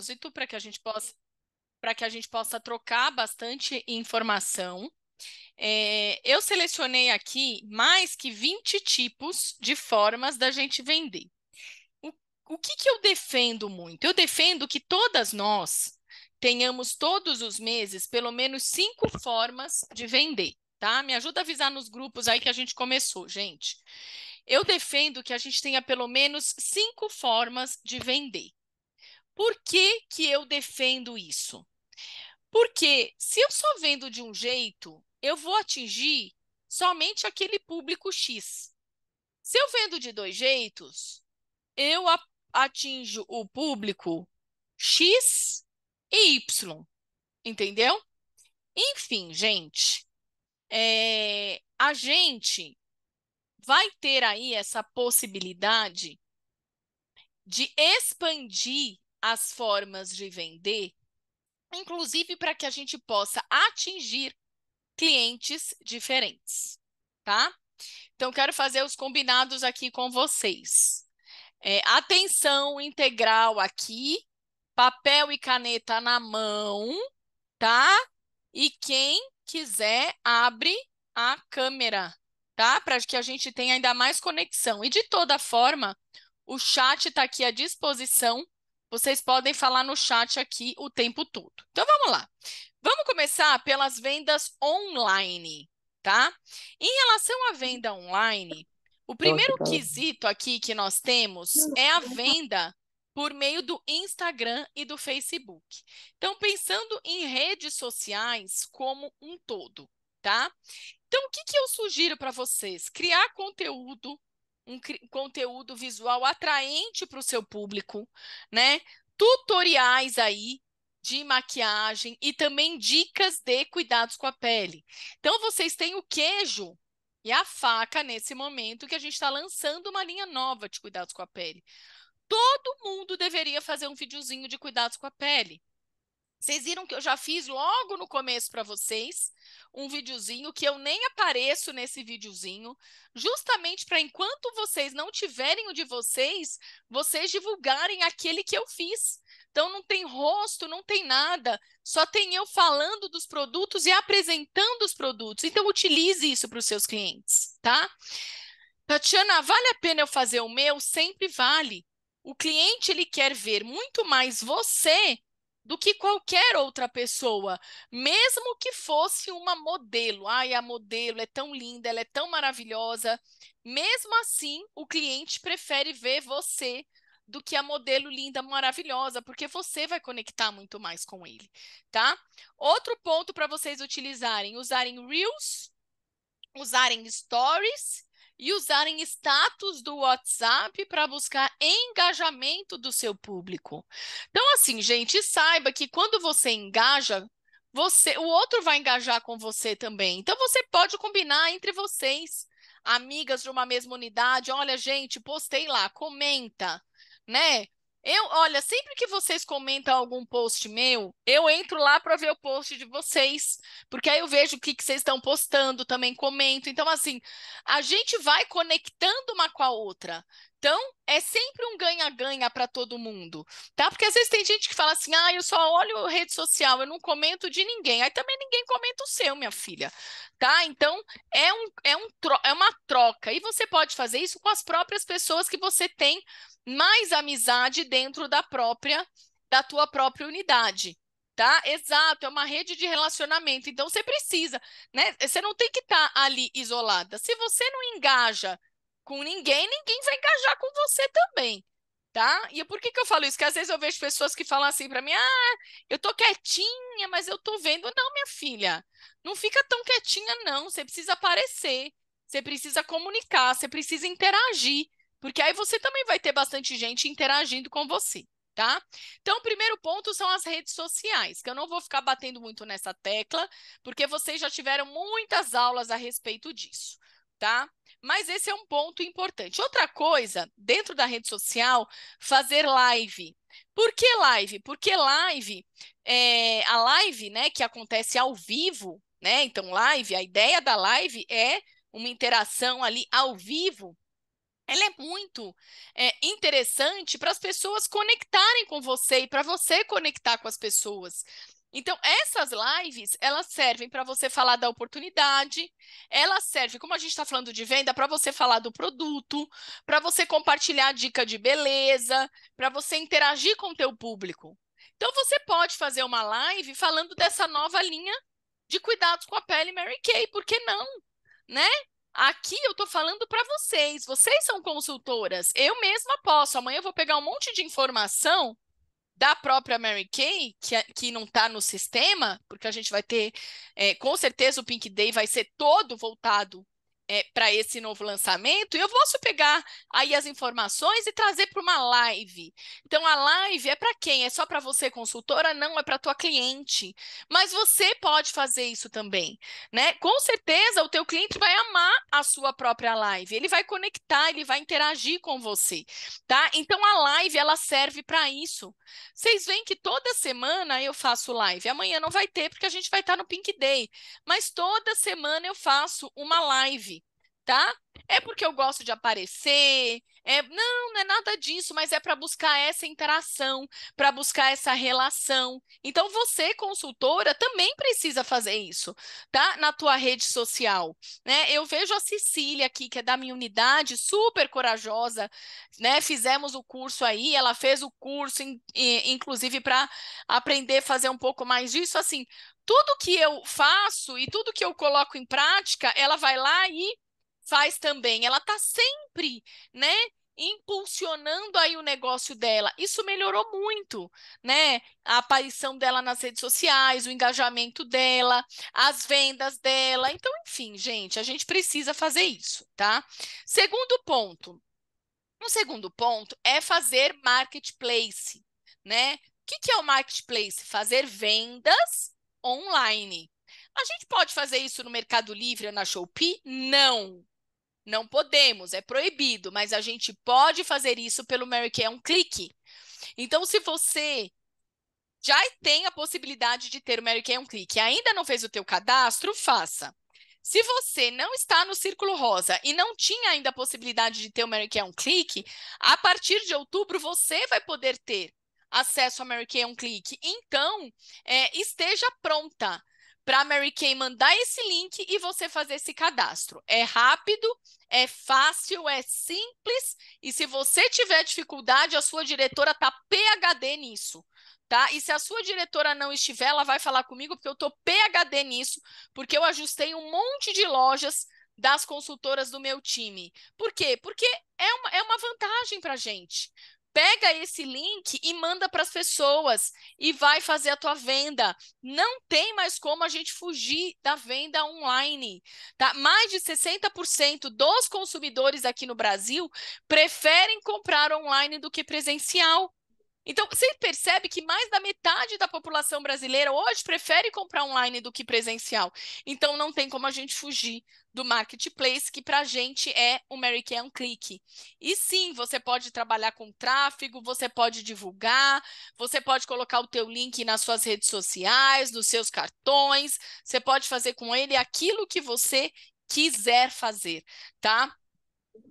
propósito para que a gente possa para que a gente possa trocar bastante informação. É, eu selecionei aqui mais que 20 tipos de formas da gente vender. O, o que, que eu defendo muito? Eu defendo que todas nós tenhamos todos os meses pelo menos cinco formas de vender tá? Me ajuda a avisar nos grupos aí que a gente começou, gente. Eu defendo que a gente tenha pelo menos cinco formas de vender. Por que, que eu defendo isso? Porque se eu só vendo de um jeito, eu vou atingir somente aquele público X. Se eu vendo de dois jeitos, eu atinjo o público X e Y. Entendeu? Enfim, gente, é, a gente vai ter aí essa possibilidade de expandir as formas de vender, inclusive para que a gente possa atingir clientes diferentes, tá? Então, quero fazer os combinados aqui com vocês. É, atenção integral aqui, papel e caneta na mão, tá? E quem quiser, abre a câmera, tá? Para que a gente tenha ainda mais conexão. E de toda forma, o chat está aqui à disposição vocês podem falar no chat aqui o tempo todo. Então vamos lá. Vamos começar pelas vendas online, tá? Em relação à venda online, o primeiro Nossa, quesito aqui que nós temos é a venda por meio do Instagram e do Facebook. Então, pensando em redes sociais como um todo, tá? Então, o que, que eu sugiro para vocês? Criar conteúdo um conteúdo visual atraente para o seu público, né? Tutoriais aí de maquiagem e também dicas de cuidados com a pele. Então vocês têm o queijo e a faca nesse momento que a gente está lançando uma linha nova de cuidados com a pele. Todo mundo deveria fazer um videozinho de cuidados com a pele. Vocês viram que eu já fiz logo no começo para vocês um videozinho que eu nem apareço nesse videozinho, justamente para enquanto vocês não tiverem o de vocês, vocês divulgarem aquele que eu fiz. Então não tem rosto, não tem nada, só tem eu falando dos produtos e apresentando os produtos. Então utilize isso para os seus clientes, tá? Tatiana, vale a pena eu fazer o meu? Sempre vale. O cliente ele quer ver muito mais você do que qualquer outra pessoa, mesmo que fosse uma modelo. Ai, a modelo é tão linda, ela é tão maravilhosa. Mesmo assim, o cliente prefere ver você do que a modelo linda, maravilhosa, porque você vai conectar muito mais com ele, tá? Outro ponto para vocês utilizarem, usarem Reels, usarem Stories e usarem status do WhatsApp para buscar engajamento do seu público. Então, assim, gente, saiba que quando você engaja, você, o outro vai engajar com você também. Então, você pode combinar entre vocês, amigas de uma mesma unidade. Olha, gente, postei lá, comenta, né? Eu, olha, sempre que vocês comentam algum post meu, eu entro lá para ver o post de vocês, porque aí eu vejo o que, que vocês estão postando, também comento. Então, assim, a gente vai conectando uma com a outra. Então, é sempre um ganha-ganha para todo mundo, tá? Porque às vezes tem gente que fala assim: ah, eu só olho rede social, eu não comento de ninguém. Aí também ninguém comenta o seu, minha filha, tá? Então, é, um, é, um, é uma troca. E você pode fazer isso com as próprias pessoas que você tem mais amizade dentro da própria, da tua própria unidade, Tá? Exato, é uma rede de relacionamento. Então você precisa, né? Você não tem que estar tá ali isolada. Se você não engaja com ninguém, ninguém vai engajar com você também. Tá? E por que, que eu falo isso? Que às vezes eu vejo pessoas que falam assim para mim: ah, eu tô quietinha, mas eu tô vendo. Não, minha filha, não fica tão quietinha, não. Você precisa aparecer, você precisa comunicar, você precisa interagir, porque aí você também vai ter bastante gente interagindo com você. Tá? Então, o primeiro ponto são as redes sociais, que eu não vou ficar batendo muito nessa tecla, porque vocês já tiveram muitas aulas a respeito disso, tá? Mas esse é um ponto importante. Outra coisa, dentro da rede social, fazer live. Por que live? Porque live, é, a live, né, que acontece ao vivo, né? Então, live, a ideia da live é uma interação ali ao vivo ela é muito é, interessante para as pessoas conectarem com você e para você conectar com as pessoas. Então, essas lives, elas servem para você falar da oportunidade, elas servem, como a gente está falando de venda, para você falar do produto, para você compartilhar dica de beleza, para você interagir com o teu público. Então, você pode fazer uma live falando dessa nova linha de cuidados com a pele Mary Kay, por que não? Né? Aqui eu estou falando para vocês, vocês são consultoras, eu mesma posso, amanhã eu vou pegar um monte de informação da própria Mary Kay, que, é, que não está no sistema, porque a gente vai ter, é, com certeza o Pink Day vai ser todo voltado é, para esse novo lançamento, eu posso pegar aí as informações e trazer para uma live. Então, a live é para quem? É só para você, consultora? Não, é para tua cliente. Mas você pode fazer isso também, né? Com certeza, o teu cliente vai amar a sua própria live. Ele vai conectar, ele vai interagir com você, tá? Então, a live, ela serve para isso. Vocês veem que toda semana eu faço live. Amanhã não vai ter, porque a gente vai estar no Pink Day. Mas toda semana eu faço uma live tá? É porque eu gosto de aparecer. É, não, não é nada disso, mas é para buscar essa interação, para buscar essa relação. Então você, consultora, também precisa fazer isso, tá? Na tua rede social, né? Eu vejo a Cecília aqui, que é da minha unidade, super corajosa, né? Fizemos o curso aí, ela fez o curso inclusive para aprender a fazer um pouco mais disso, assim, tudo que eu faço e tudo que eu coloco em prática, ela vai lá e faz também. Ela está sempre, né? impulsionando aí o negócio dela. Isso melhorou muito, né? A aparição dela nas redes sociais, o engajamento dela, as vendas dela. Então, enfim, gente, a gente precisa fazer isso, tá? Segundo ponto. Um segundo ponto é fazer marketplace, né? O que, que é o marketplace? Fazer vendas online. A gente pode fazer isso no Mercado Livre ou na Shopee? Não, não podemos, é proibido, mas a gente pode fazer isso pelo Mary Kay, é um clique. Então, se você já tem a possibilidade de ter o Mary Kay é um clique, ainda não fez o teu cadastro, faça. Se você não está no Círculo Rosa e não tinha ainda a possibilidade de ter o Mary Kay é um clique, a partir de outubro você vai poder ter acesso ao Mary Kay é um clique. Então, é, esteja pronta para a Mary Kay mandar esse link e você fazer esse cadastro. É rápido, é fácil, é simples e se você tiver dificuldade, a sua diretora tá PhD nisso. Tá? E se a sua diretora não estiver, ela vai falar comigo, porque eu tô PhD nisso, porque eu ajustei um monte de lojas das consultoras do meu time. Por quê? Porque é uma, é uma vantagem para gente pega esse link e manda para as pessoas e vai fazer a tua venda. Não tem mais como a gente fugir da venda online, tá? Mais de 60% dos consumidores aqui no Brasil preferem comprar online do que presencial. Então, você percebe que mais da metade da população brasileira hoje prefere comprar online do que presencial. Então, não tem como a gente fugir do marketplace, que para a gente é o Mary Kay é um clique. E sim, você pode trabalhar com tráfego, você pode divulgar, você pode colocar o teu link nas suas redes sociais, nos seus cartões, você pode fazer com ele aquilo que você quiser fazer, tá?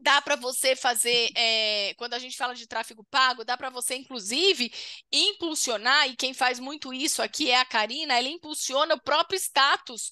dá para você fazer, é, quando a gente fala de tráfego pago, dá para você, inclusive, impulsionar, e quem faz muito isso aqui é a Karina, ela impulsiona o próprio status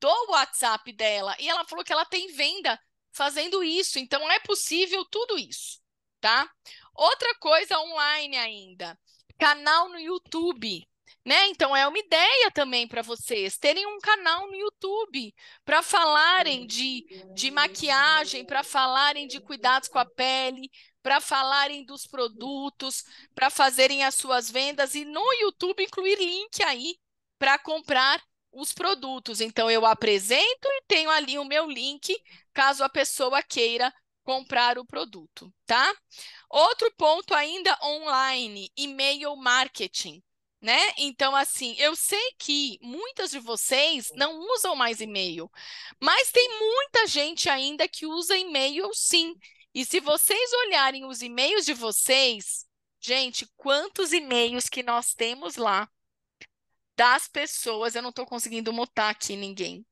do WhatsApp dela. E ela falou que ela tem venda fazendo isso. Então, é possível tudo isso, tá? Outra coisa online ainda, canal no YouTube. Né? Então é uma ideia também para vocês terem um canal no YouTube para falarem de, de maquiagem, para falarem de cuidados com a pele, para falarem dos produtos, para fazerem as suas vendas e no YouTube incluir link aí para comprar os produtos. Então eu apresento e tenho ali o meu link caso a pessoa queira comprar o produto, tá? Outro ponto ainda online, e-mail marketing né? Então, assim, eu sei que muitas de vocês não usam mais e-mail, mas tem muita gente ainda que usa e-mail sim. E se vocês olharem os e-mails de vocês, gente, quantos e-mails que nós temos lá das pessoas, eu não estou conseguindo mutar aqui ninguém.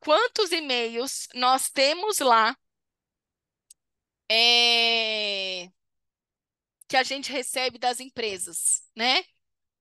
quantos e-mails nós temos lá é, que a gente recebe das empresas, né?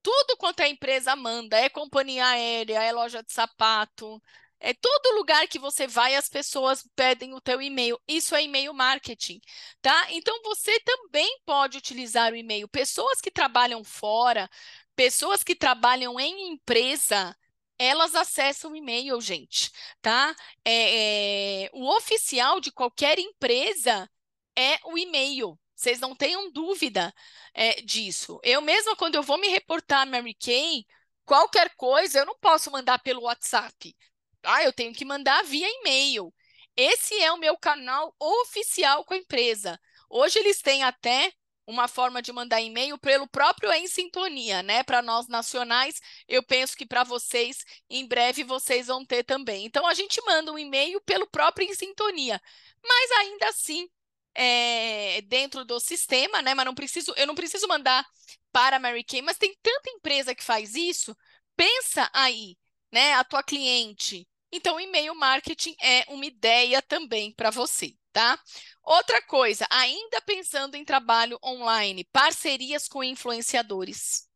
tudo quanto a empresa manda, é companhia aérea, é loja de sapato, é todo lugar que você vai, as pessoas pedem o teu e-mail. Isso é e-mail marketing, tá? Então você também pode utilizar o e-mail. Pessoas que trabalham fora, pessoas que trabalham em empresa, elas acessam o e-mail, gente, tá? É, é, o oficial de qualquer empresa é o e-mail. Vocês não tenham dúvida é, disso. Eu mesma, quando eu vou me reportar Mary Kay, qualquer coisa, eu não posso mandar pelo WhatsApp. Ah, eu tenho que mandar via e-mail. Esse é o meu canal oficial com a empresa. Hoje eles têm até uma forma de mandar e-mail pelo próprio Em Sintonia, né? Para nós nacionais, eu penso que para vocês, em breve, vocês vão ter também. Então, a gente manda um e-mail pelo próprio Em Sintonia, mas ainda assim, é, dentro do sistema, né? Mas não preciso, eu não preciso mandar para a Mary Kay, mas tem tanta empresa que faz isso. Pensa aí, né? A tua cliente. Então, e-mail marketing é uma ideia também para você, tá? Outra coisa, ainda pensando em trabalho online, parcerias com influenciadores.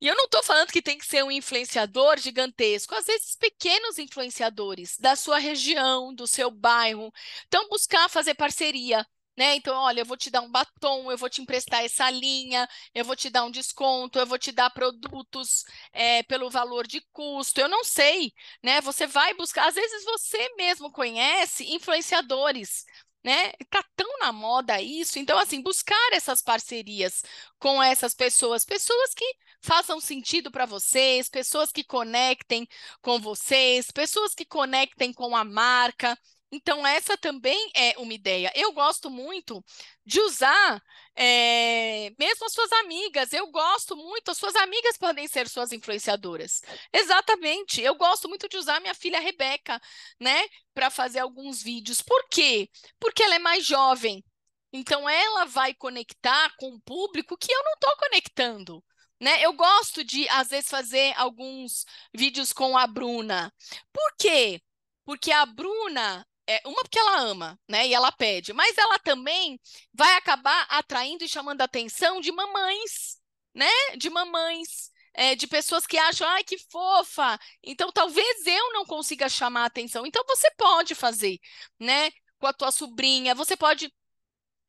E eu não estou falando que tem que ser um influenciador gigantesco. Às vezes, pequenos influenciadores da sua região, do seu bairro. Então, buscar fazer parceria. Né? Então, olha, eu vou te dar um batom, eu vou te emprestar essa linha, eu vou te dar um desconto, eu vou te dar produtos é, pelo valor de custo. Eu não sei, né? Você vai buscar. Às vezes você mesmo conhece influenciadores né? Tá tão na moda isso. Então, assim, buscar essas parcerias com essas pessoas, pessoas que façam sentido para vocês, pessoas que conectem com vocês, pessoas que conectem com a marca, então, essa também é uma ideia. Eu gosto muito de usar, é, mesmo as suas amigas, eu gosto muito, as suas amigas podem ser suas influenciadoras. Exatamente. Eu gosto muito de usar minha filha Rebeca, né, para fazer alguns vídeos. Por quê? Porque ela é mais jovem. Então, ela vai conectar com o um público que eu não estou conectando. Né? Eu gosto de, às vezes, fazer alguns vídeos com a Bruna. Por quê? Porque a Bruna, é, uma porque ela ama, né? E ela pede, mas ela também vai acabar atraindo e chamando a atenção de mamães, né? De mamães. É, de pessoas que acham, ai, que fofa. Então, talvez eu não consiga chamar a atenção. Então, você pode fazer, né? Com a tua sobrinha, você pode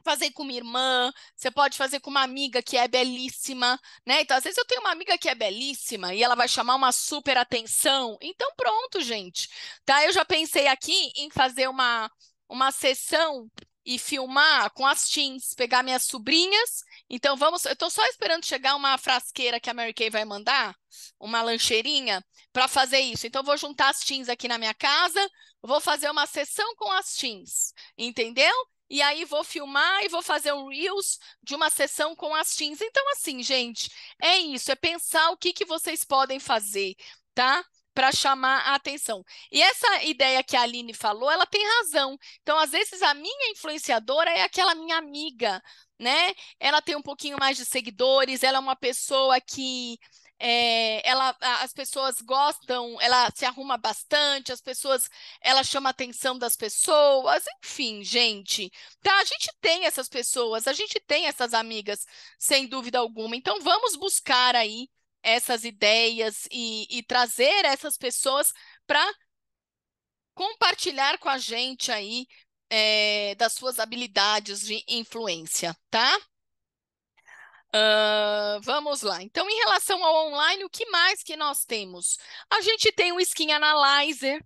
fazer com minha irmã, você pode fazer com uma amiga que é belíssima, né? Então, às vezes eu tenho uma amiga que é belíssima e ela vai chamar uma super atenção. Então, pronto, gente. Tá? Eu já pensei aqui em fazer uma, uma sessão e filmar com as teens, pegar minhas sobrinhas. Então, vamos. Eu tô só esperando chegar uma frasqueira que a Mary Kay vai mandar, uma lancheirinha, para fazer isso. Então, vou juntar as teens aqui na minha casa, vou fazer uma sessão com as teens, entendeu? e aí vou filmar e vou fazer um Reels de uma sessão com as teens. Então, assim, gente, é isso, é pensar o que, que vocês podem fazer, tá? Para chamar a atenção. E essa ideia que a Aline falou, ela tem razão. Então, às vezes, a minha influenciadora é aquela minha amiga, né? Ela tem um pouquinho mais de seguidores, ela é uma pessoa que é, ela, as pessoas gostam, ela se arruma bastante, as pessoas, ela chama a atenção das pessoas, enfim, gente, tá? A gente tem essas pessoas, a gente tem essas amigas, sem dúvida alguma. Então vamos buscar aí essas ideias e, e trazer essas pessoas para compartilhar com a gente aí é, das suas habilidades de influência, tá? Uh, vamos lá. Então, em relação ao online, o que mais que nós temos? A gente tem o Skin Analyzer,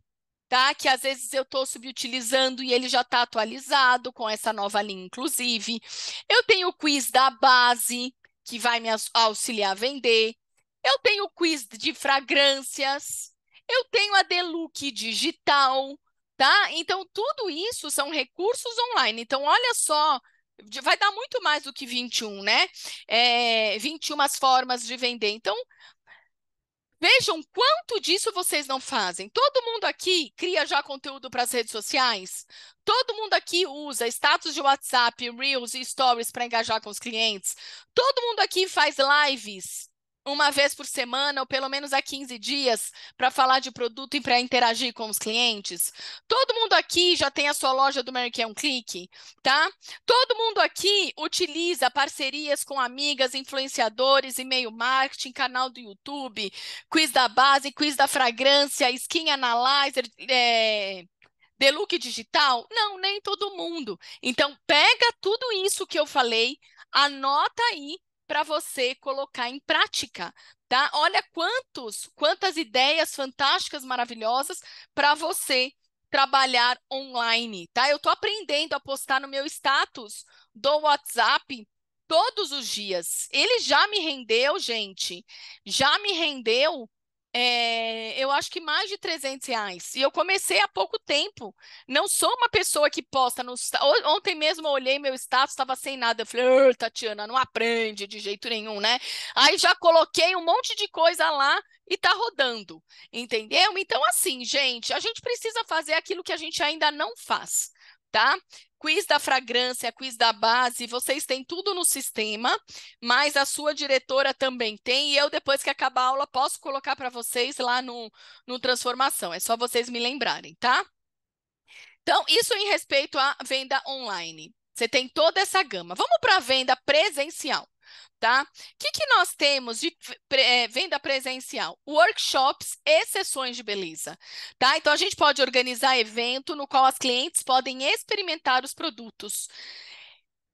tá? Que às vezes eu estou subutilizando e ele já está atualizado com essa nova linha, inclusive. Eu tenho o quiz da base, que vai me auxiliar a vender. Eu tenho o quiz de fragrâncias. Eu tenho a Deluxe Digital, tá? Então, tudo isso são recursos online. Então, olha só vai dar muito mais do que 21, né? É, 21 formas de vender. Então, vejam quanto disso vocês não fazem. Todo mundo aqui cria já conteúdo para as redes sociais? Todo mundo aqui usa status de WhatsApp, Reels e Stories para engajar com os clientes? Todo mundo aqui faz lives uma vez por semana ou pelo menos a 15 dias para falar de produto e para interagir com os clientes? Todo mundo aqui já tem a sua loja do Mercure um clique, tá? Todo mundo aqui utiliza parcerias com amigas, influenciadores, e-mail marketing, canal do YouTube, quiz da base, quiz da fragrância, skin analyzer, é... digital? Não, nem todo mundo. Então, pega tudo isso que eu falei, anota aí para você colocar em prática, tá? Olha quantos, quantas ideias fantásticas, maravilhosas para você trabalhar online, tá? Eu estou aprendendo a postar no meu status do WhatsApp todos os dias. Ele já me rendeu, gente, já me rendeu é, eu acho que mais de 300 reais. E eu comecei há pouco tempo. Não sou uma pessoa que posta no. Ontem mesmo eu olhei meu status, estava sem nada. Eu falei, Tatiana, não aprende de jeito nenhum, né? Aí já coloquei um monte de coisa lá e tá rodando, entendeu? Então, assim, gente, a gente precisa fazer aquilo que a gente ainda não faz tá? Quiz da fragrância, quiz da base, vocês têm tudo no sistema, mas a sua diretora também tem, e eu, depois que acabar a aula, posso colocar para vocês lá no, no Transformação. É só vocês me lembrarem, tá? Então, isso em respeito à venda online. Você tem toda essa gama. Vamos para a venda presencial tá? O que, que nós temos de é, venda presencial? Workshops e sessões de beleza, tá? Então, a gente pode organizar evento no qual as clientes podem experimentar os produtos.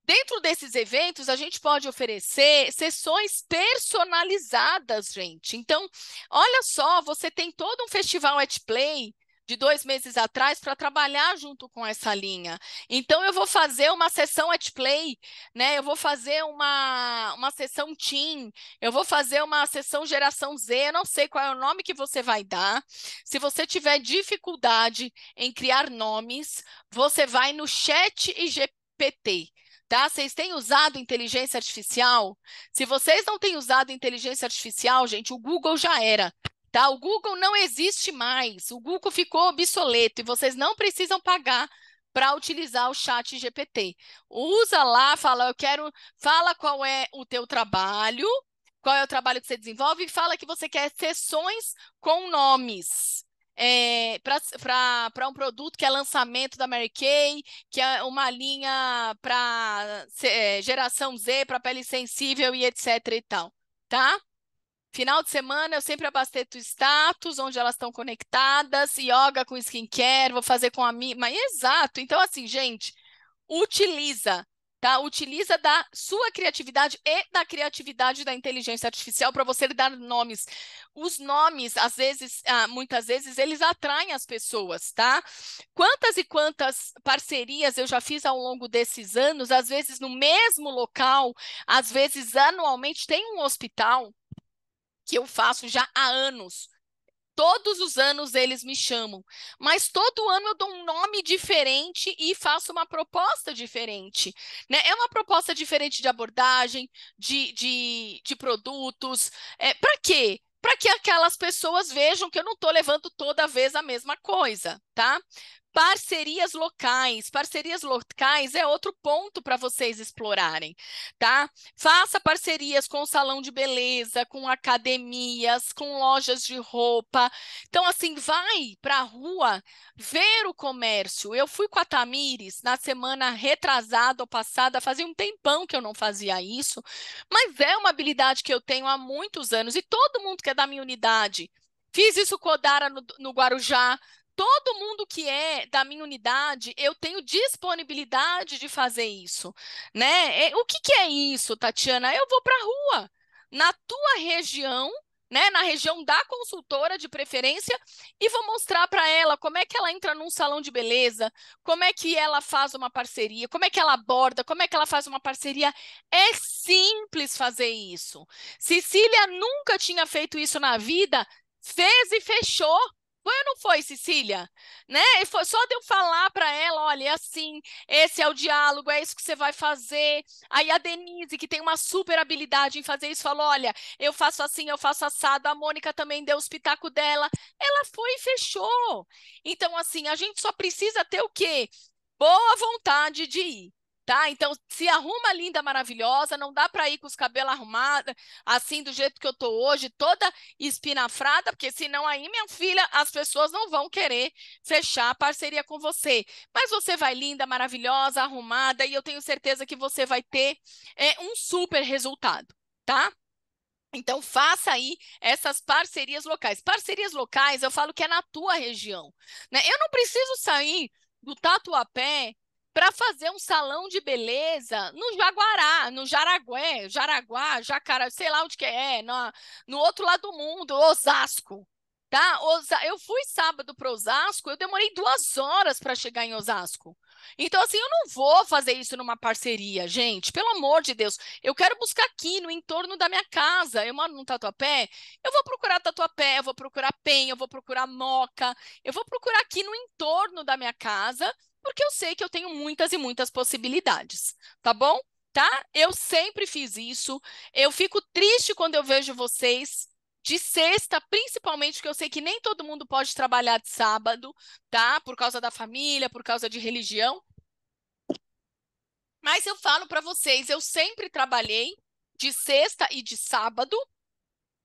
Dentro desses eventos, a gente pode oferecer sessões personalizadas, gente. Então, olha só, você tem todo um festival at play de dois meses atrás para trabalhar junto com essa linha. Então, eu vou fazer uma sessão at play, né? Eu vou fazer uma, uma sessão team, eu vou fazer uma sessão geração Z, eu não sei qual é o nome que você vai dar. Se você tiver dificuldade em criar nomes, você vai no chat IGPT tá? Vocês têm usado inteligência artificial? Se vocês não têm usado inteligência artificial, gente, o Google já era. Tá? O Google não existe mais, o Google ficou obsoleto e vocês não precisam pagar para utilizar o chat GPT. Usa lá, fala, eu quero, fala qual é o teu trabalho, qual é o trabalho que você desenvolve e fala que você quer sessões com nomes. É, para um produto que é lançamento da Mary Kay, que é uma linha para é, geração Z, para pele sensível e etc e tal, tá? Final de semana eu sempre abasteço status, onde elas estão conectadas, yoga com skincare, vou fazer com a minha. Mas exato. Então, assim, gente, utiliza, tá? Utiliza da sua criatividade e da criatividade da inteligência artificial para você dar nomes. Os nomes, às vezes, ah, muitas vezes, eles atraem as pessoas, tá? Quantas e quantas parcerias eu já fiz ao longo desses anos, às vezes no mesmo local, às vezes anualmente, tem um hospital que eu faço já há anos. Todos os anos eles me chamam, mas todo ano eu dou um nome diferente e faço uma proposta diferente. Né? É uma proposta diferente de abordagem, de, de, de produtos. É, Para quê? Para que aquelas pessoas vejam que eu não estou levando toda vez a mesma coisa, tá? Parcerias locais. Parcerias locais é outro ponto para vocês explorarem, tá? Faça parcerias com o salão de beleza, com academias, com lojas de roupa. Então, assim, vai para a rua ver o comércio. Eu fui com a Tamires na semana retrasada ou passada, fazia um tempão que eu não fazia isso, mas é uma habilidade que eu tenho há muitos anos e todo mundo que é da minha unidade. Fiz isso com o no, no Guarujá, todo mundo que é da minha unidade, eu tenho disponibilidade de fazer isso, né? É, o que, que é isso, Tatiana? Eu vou para a rua, na tua região, né, na região da consultora de preferência e vou mostrar para ela como é que ela entra num salão de beleza, como é que ela faz uma parceria, como é que ela aborda, como é que ela faz uma parceria. É simples fazer isso. Cecília nunca tinha feito isso na vida, fez e fechou. Foi ou não foi, Cecília? Né? E foi só de eu falar para ela, olha, é assim, esse é o diálogo, é isso que você vai fazer. Aí a Denise, que tem uma super habilidade em fazer isso, falou, olha, eu faço assim, eu faço assado. A Mônica também deu os pitacos dela. Ela foi e fechou. Então, assim, a gente só precisa ter o quê? Boa vontade de ir tá? Então, se arruma linda, maravilhosa, não dá para ir com os cabelos arrumados, assim do jeito que eu tô hoje, toda espinafrada, porque senão aí, minha filha, as pessoas não vão querer fechar a parceria com você. Mas você vai linda, maravilhosa, arrumada, e eu tenho certeza que você vai ter é, um super resultado, tá? Então, faça aí essas parcerias locais. Parcerias locais, eu falo que é na tua região. Né? Eu não preciso sair do Tatuapé para fazer um salão de beleza no Jaguará, no Jaragué, Jaraguá, Jacaré, sei lá onde que é, no, no outro lado do mundo, Osasco. Tá? Osa... Eu fui sábado para Osasco, eu demorei duas horas para chegar em Osasco. Então, assim, eu não vou fazer isso numa parceria, gente. Pelo amor de Deus. Eu quero buscar aqui no entorno da minha casa. Eu moro num tatuapé. Eu vou procurar tatuapé, eu vou procurar penha, eu vou procurar moca. Eu vou procurar aqui no entorno da minha casa porque eu sei que eu tenho muitas e muitas possibilidades, tá bom? Tá? Eu sempre fiz isso. Eu fico triste quando eu vejo vocês de sexta, principalmente, porque eu sei que nem todo mundo pode trabalhar de sábado, tá? Por causa da família, por causa de religião. Mas eu falo para vocês, eu sempre trabalhei de sexta e de sábado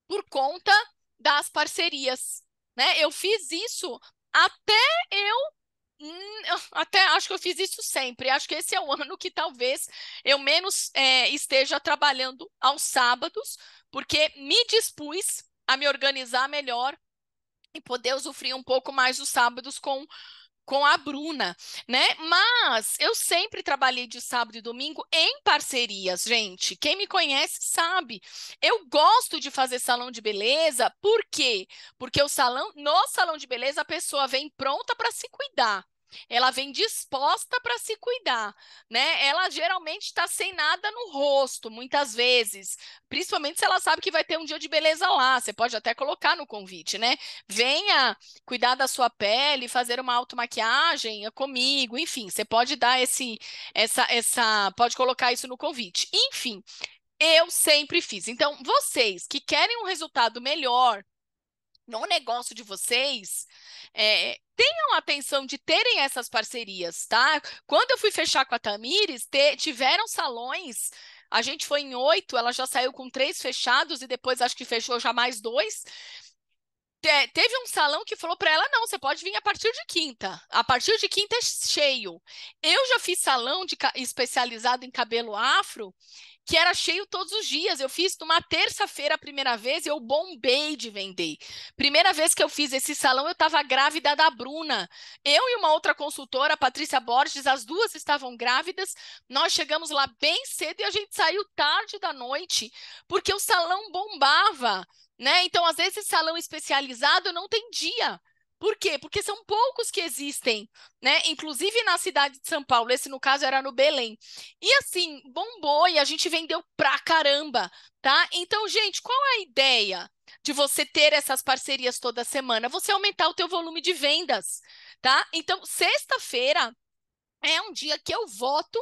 por conta das parcerias, né? Eu fiz isso até eu Hum, até acho que eu fiz isso sempre. Acho que esse é o ano que talvez eu menos é, esteja trabalhando aos sábados, porque me dispus a me organizar melhor e poder usufruir um pouco mais os sábados com com a Bruna, né? Mas eu sempre trabalhei de sábado e domingo em parcerias, gente. Quem me conhece sabe. Eu gosto de fazer salão de beleza, por quê? Porque o salão, no salão de beleza a pessoa vem pronta para se cuidar. Ela vem disposta para se cuidar, né? Ela geralmente está sem nada no rosto, muitas vezes, principalmente se ela sabe que vai ter um dia de beleza lá. Você pode até colocar no convite, né? Venha cuidar da sua pele, fazer uma automaquiagem comigo, enfim, você pode dar esse essa essa, pode colocar isso no convite. Enfim, eu sempre fiz. Então, vocês que querem um resultado melhor, no negócio de vocês, é, tenham atenção de terem essas parcerias, tá? Quando eu fui fechar com a Tamires, te, tiveram salões. A gente foi em oito, ela já saiu com três fechados e depois acho que fechou já mais dois. Te, teve um salão que falou para ela: não, você pode vir a partir de quinta. A partir de quinta é cheio. Eu já fiz salão de, especializado em cabelo afro que era cheio todos os dias. Eu fiz numa terça-feira a primeira vez e eu bombei de vender. Primeira vez que eu fiz esse salão, eu estava grávida da Bruna. Eu e uma outra consultora, Patrícia Borges, as duas estavam grávidas. Nós chegamos lá bem cedo e a gente saiu tarde da noite, porque o salão bombava. Né? Então, às vezes, salão especializado não tem dia. Por quê? Porque são poucos que existem, né? Inclusive na cidade de São Paulo, esse no caso era no Belém. E assim, bombou e a gente vendeu pra caramba, tá? Então, gente, qual a ideia de você ter essas parcerias toda semana? Você aumentar o teu volume de vendas, tá? Então, sexta-feira é um dia que eu voto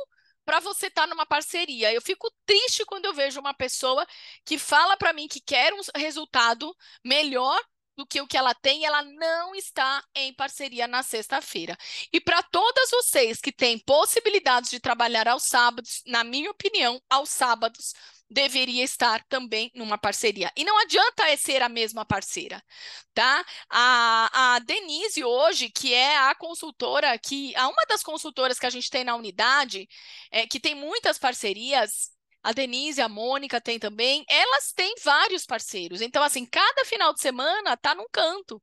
para você estar tá numa parceria. Eu fico triste quando eu vejo uma pessoa que fala para mim que quer um resultado melhor do que o que ela tem, ela não está em parceria na sexta-feira. E para todas vocês que têm possibilidades de trabalhar aos sábados, na minha opinião, aos sábados deveria estar também numa parceria. E não adianta ser a mesma parceira, tá? A, a Denise hoje, que é a consultora que, a uma das consultoras que a gente tem na unidade, é, que tem muitas parcerias, a Denise, a Mônica tem também, elas têm vários parceiros. Então, assim, cada final de semana tá num canto.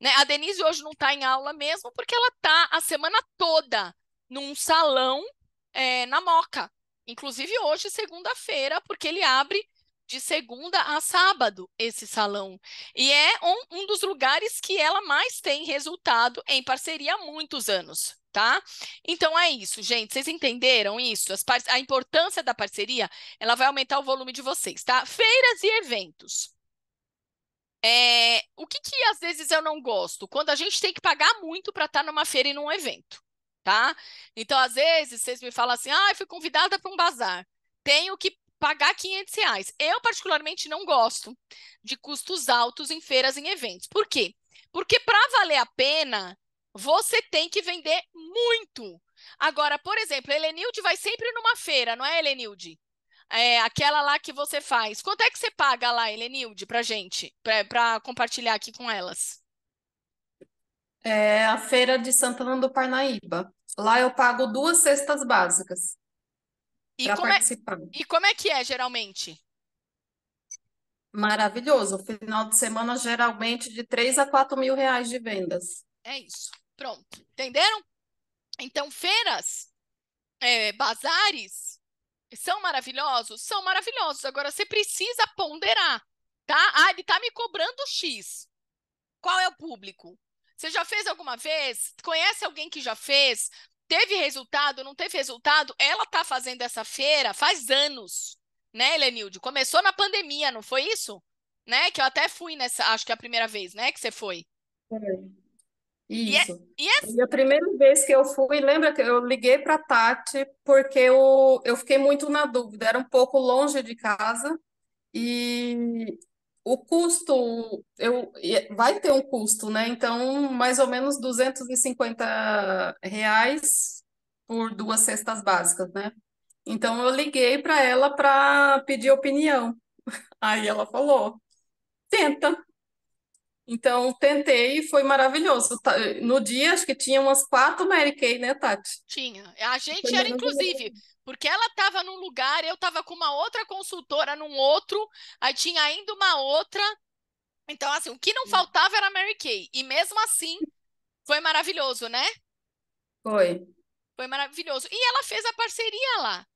Né? A Denise hoje não está em aula mesmo, porque ela está a semana toda num salão é, na Moca inclusive hoje, segunda-feira, porque ele abre de segunda a sábado esse salão. E é um, um, dos lugares que ela mais tem resultado em parceria há muitos anos. Tá? Então é isso, gente. Vocês entenderam isso? Par... A importância da parceria, ela vai aumentar o volume de vocês, tá? Feiras e eventos. É... O que, que às vezes eu não gosto? Quando a gente tem que pagar muito para estar tá numa feira e num evento tá? Então, às vezes, vocês me falam assim, ah, fui convidada para um bazar, tenho que pagar 500 reais. Eu, particularmente, não gosto de custos altos em feiras, em eventos. Por quê? Porque para valer a pena, você tem que vender muito. Agora, por exemplo, a Helenilde vai sempre numa feira, não é, Helenilde? É, aquela lá que você faz. Quanto é que você paga lá, Helenilde, para gente? para compartilhar aqui com elas. É a feira de Santana do Parnaíba. Lá eu pago duas cestas básicas para é participar. É, e como é que é geralmente? Maravilhoso. Final de semana, geralmente, de 3 a 4 mil reais de vendas. É isso. Pronto. Entenderam? Então, feiras, é, bazares, são maravilhosos? São maravilhosos. Agora, você precisa ponderar, tá? Ah, ele tá me cobrando X. Qual é o público? Você já fez alguma vez? Conhece alguém que já fez? Teve resultado? Não teve resultado? Ela está fazendo essa feira faz anos, né, Helenilde? Começou na pandemia, não foi isso? Né? Que eu até fui nessa, acho que é a primeira vez, né, que você foi. É. é isso. E, é, e, é... e, a primeira vez que eu fui, lembra que eu liguei para Tati porque eu, eu fiquei muito na dúvida, era um pouco longe de casa e o custo eu, vai ter um custo, né? Então, mais ou menos 250 reais por duas cestas básicas, né? Então eu liguei para ela para pedir opinião. Aí ela falou: tenta. Então, tentei e foi maravilhoso. Tá, no dia, acho que tinha umas quatro Mary Kay, né, Tati? Tinha. A gente foi era, inclusive, porque ela estava num lugar, eu estava com uma outra consultora num outro, aí tinha ainda uma outra. Então, assim, o que não hum. faltava era Mary Kay. E mesmo assim, foi maravilhoso, né? Foi. Foi maravilhoso. E ela fez a parceria lá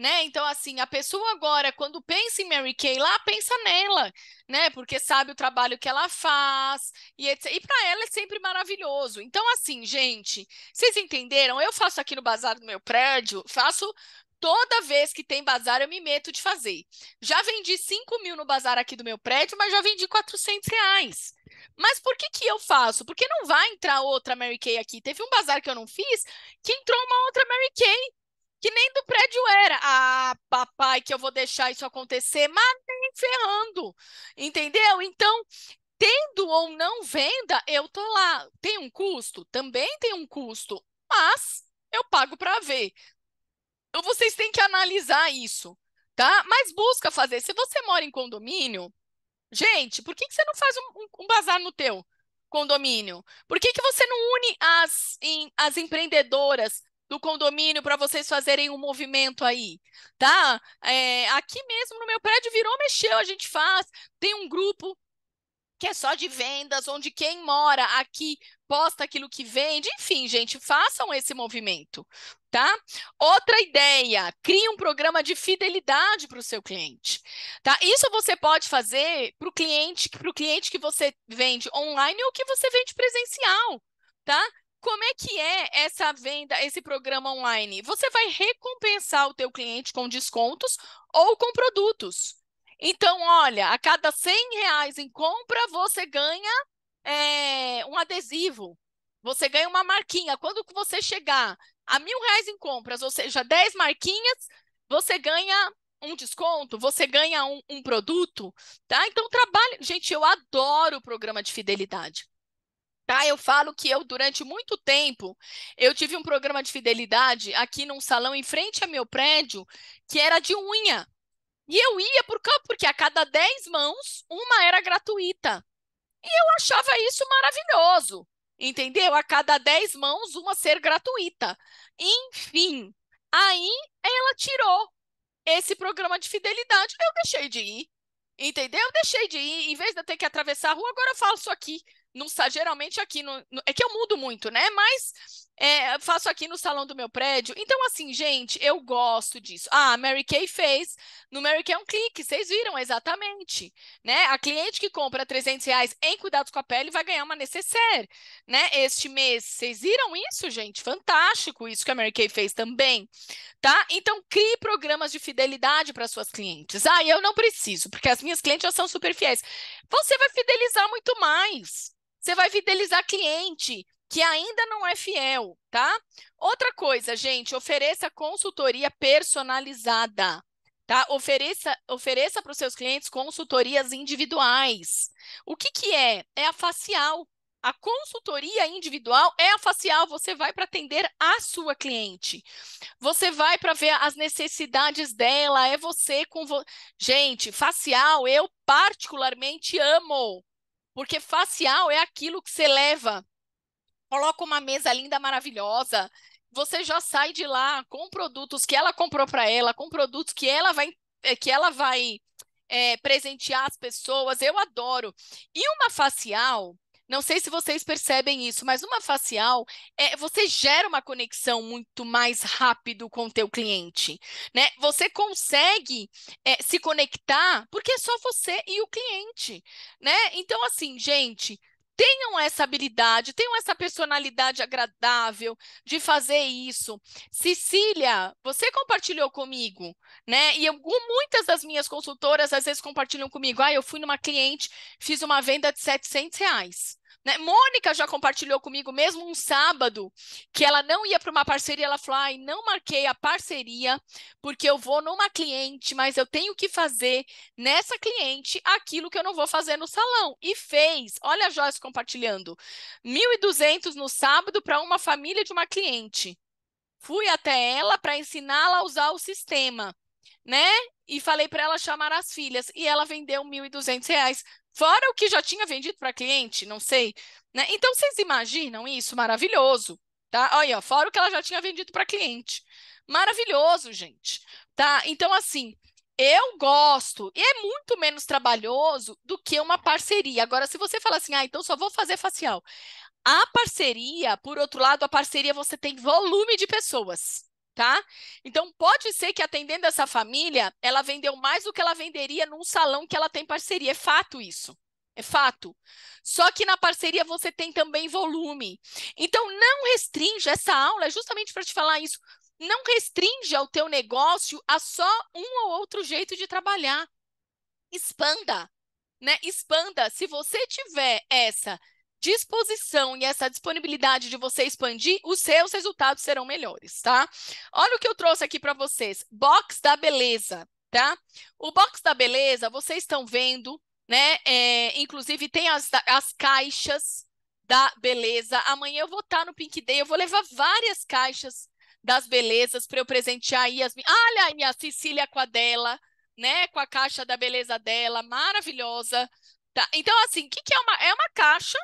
né? Então, assim, a pessoa agora, quando pensa em Mary Kay lá, pensa nela, né? Porque sabe o trabalho que ela faz e etc. E para ela é sempre maravilhoso. Então, assim, gente, vocês entenderam? Eu faço aqui no bazar do meu prédio, faço toda vez que tem bazar, eu me meto de fazer. Já vendi 5 mil no bazar aqui do meu prédio, mas já vendi 400 reais. Mas por que que eu faço? Porque não vai entrar outra Mary Kay aqui. Teve um bazar que eu não fiz que entrou uma outra Mary Kay que nem do prédio era. Ah, papai, que eu vou deixar isso acontecer, mas nem ferrando, entendeu? Então, tendo ou não venda, eu tô lá. Tem um custo? Também tem um custo, mas eu pago para ver. Então, vocês têm que analisar isso, tá? Mas busca fazer. Se você mora em condomínio, gente, por que, que você não faz um, um bazar no teu? condomínio? Por que, que você não une as, em, as empreendedoras do condomínio para vocês fazerem um movimento aí, tá? É, aqui mesmo no meu prédio virou, mexeu, a gente faz. Tem um grupo que é só de vendas, onde quem mora aqui posta aquilo que vende. Enfim, gente, façam esse movimento, tá? Outra ideia, crie um programa de fidelidade para o seu cliente, tá? Isso você pode fazer para o cliente, para o cliente que você vende online ou que você vende presencial, tá? Como é que é essa venda, esse programa online? Você vai recompensar o teu cliente com descontos ou com produtos. Então, olha, a cada 100 reais em compra, você ganha é, um adesivo, você ganha uma marquinha. Quando você chegar a mil reais em compras, ou seja, 10 marquinhas, você ganha um desconto, você ganha um, um produto, tá? Então trabalhe. Gente, eu adoro o programa de fidelidade. Tá? Eu falo que eu, durante muito tempo, eu tive um programa de fidelidade aqui num salão em frente ao meu prédio, que era de unha. E eu ia por cá, porque a cada 10 mãos, uma era gratuita. E eu achava isso maravilhoso, entendeu? A cada 10 mãos, uma ser gratuita. Enfim, aí ela tirou esse programa de fidelidade, eu deixei de ir. Entendeu? Eu deixei de ir. Em vez de eu ter que atravessar a rua, agora eu isso aqui não geralmente aqui no, no, é que eu mudo muito, né? Mas é, faço aqui no salão do meu prédio. Então, assim, gente, eu gosto disso. Ah, a Mary Kay fez. No Mary Kay é um clique, vocês viram exatamente, né? A cliente que compra 300 reais em cuidados com a pele vai ganhar uma necessaire, né? Este mês, vocês viram isso, gente? Fantástico isso que a Mary Kay fez também, tá? Então, crie programas de fidelidade para suas clientes. Ah, eu não preciso, porque as minhas clientes já são super fiéis. Você vai fidelizar muito mais você vai fidelizar cliente que ainda não é fiel, tá? Outra coisa, gente, ofereça consultoria personalizada. Tá? Ofereça ofereça para os seus clientes consultorias individuais. O que, que é? É a facial. A consultoria individual é a facial, você vai para atender a sua cliente. Você vai para ver as necessidades dela, é você com vo... Gente, facial eu particularmente amo. Porque facial é aquilo que você leva, coloca uma mesa linda, maravilhosa, você já sai de lá com produtos que ela comprou para ela, com produtos que ela vai eh, que ela vai é, presentear as pessoas. Eu adoro. E uma facial não sei se vocês percebem isso, mas uma facial, é, você gera uma conexão muito mais rápido com o teu cliente, né? Você consegue é, se conectar porque é só você e o cliente, né? Então, assim, gente, tenham essa habilidade, tenham essa personalidade agradável de fazer isso. Cecília, você compartilhou comigo, né? E eu, muitas das minhas consultoras às vezes compartilham comigo. Ah, eu fui numa cliente, fiz uma venda de 700 reais. Né? Mônica já compartilhou comigo mesmo um sábado que ela não ia para uma parceria, ela falou: "Ai, não marquei a parceria porque eu vou numa cliente, mas eu tenho que fazer nessa cliente aquilo que eu não vou fazer no salão". E fez. Olha a Joyce compartilhando. 1.200 no sábado para uma família de uma cliente. Fui até ela para ensiná-la a usar o sistema, né? E falei para ela chamar as filhas e ela vendeu R$ 1.200 Fora o que já tinha vendido para cliente, não sei. Né? Então, vocês imaginam isso? Maravilhoso. Tá? Olha, fora o que ela já tinha vendido para cliente. Maravilhoso, gente. Tá? Então, assim, eu gosto, e é muito menos trabalhoso do que uma parceria. Agora, se você fala assim, ah, então só vou fazer facial. A parceria, por outro lado, a parceria você tem volume de pessoas tá? Então pode ser que atendendo essa família, ela vendeu mais do que ela venderia num salão que ela tem parceria, é fato isso. É fato. Só que na parceria você tem também volume. Então não restringe essa aula, é justamente para te falar isso. Não restringe ao teu negócio a só um ou outro jeito de trabalhar. Expanda, né? Expanda. Se você tiver essa disposição e essa disponibilidade de você expandir, os seus resultados serão melhores, tá? Olha o que eu trouxe aqui para vocês: box da beleza, tá? O box da beleza, vocês estão vendo, né? É, inclusive, tem as, as caixas da beleza. Amanhã eu vou estar tá no Pink Day, eu vou levar várias caixas das belezas para eu presentear aí as minhas. Olha aí a Cecília Quadela, né? Com a caixa da beleza dela, maravilhosa. Tá. Então, assim, o que, que é uma? É uma caixa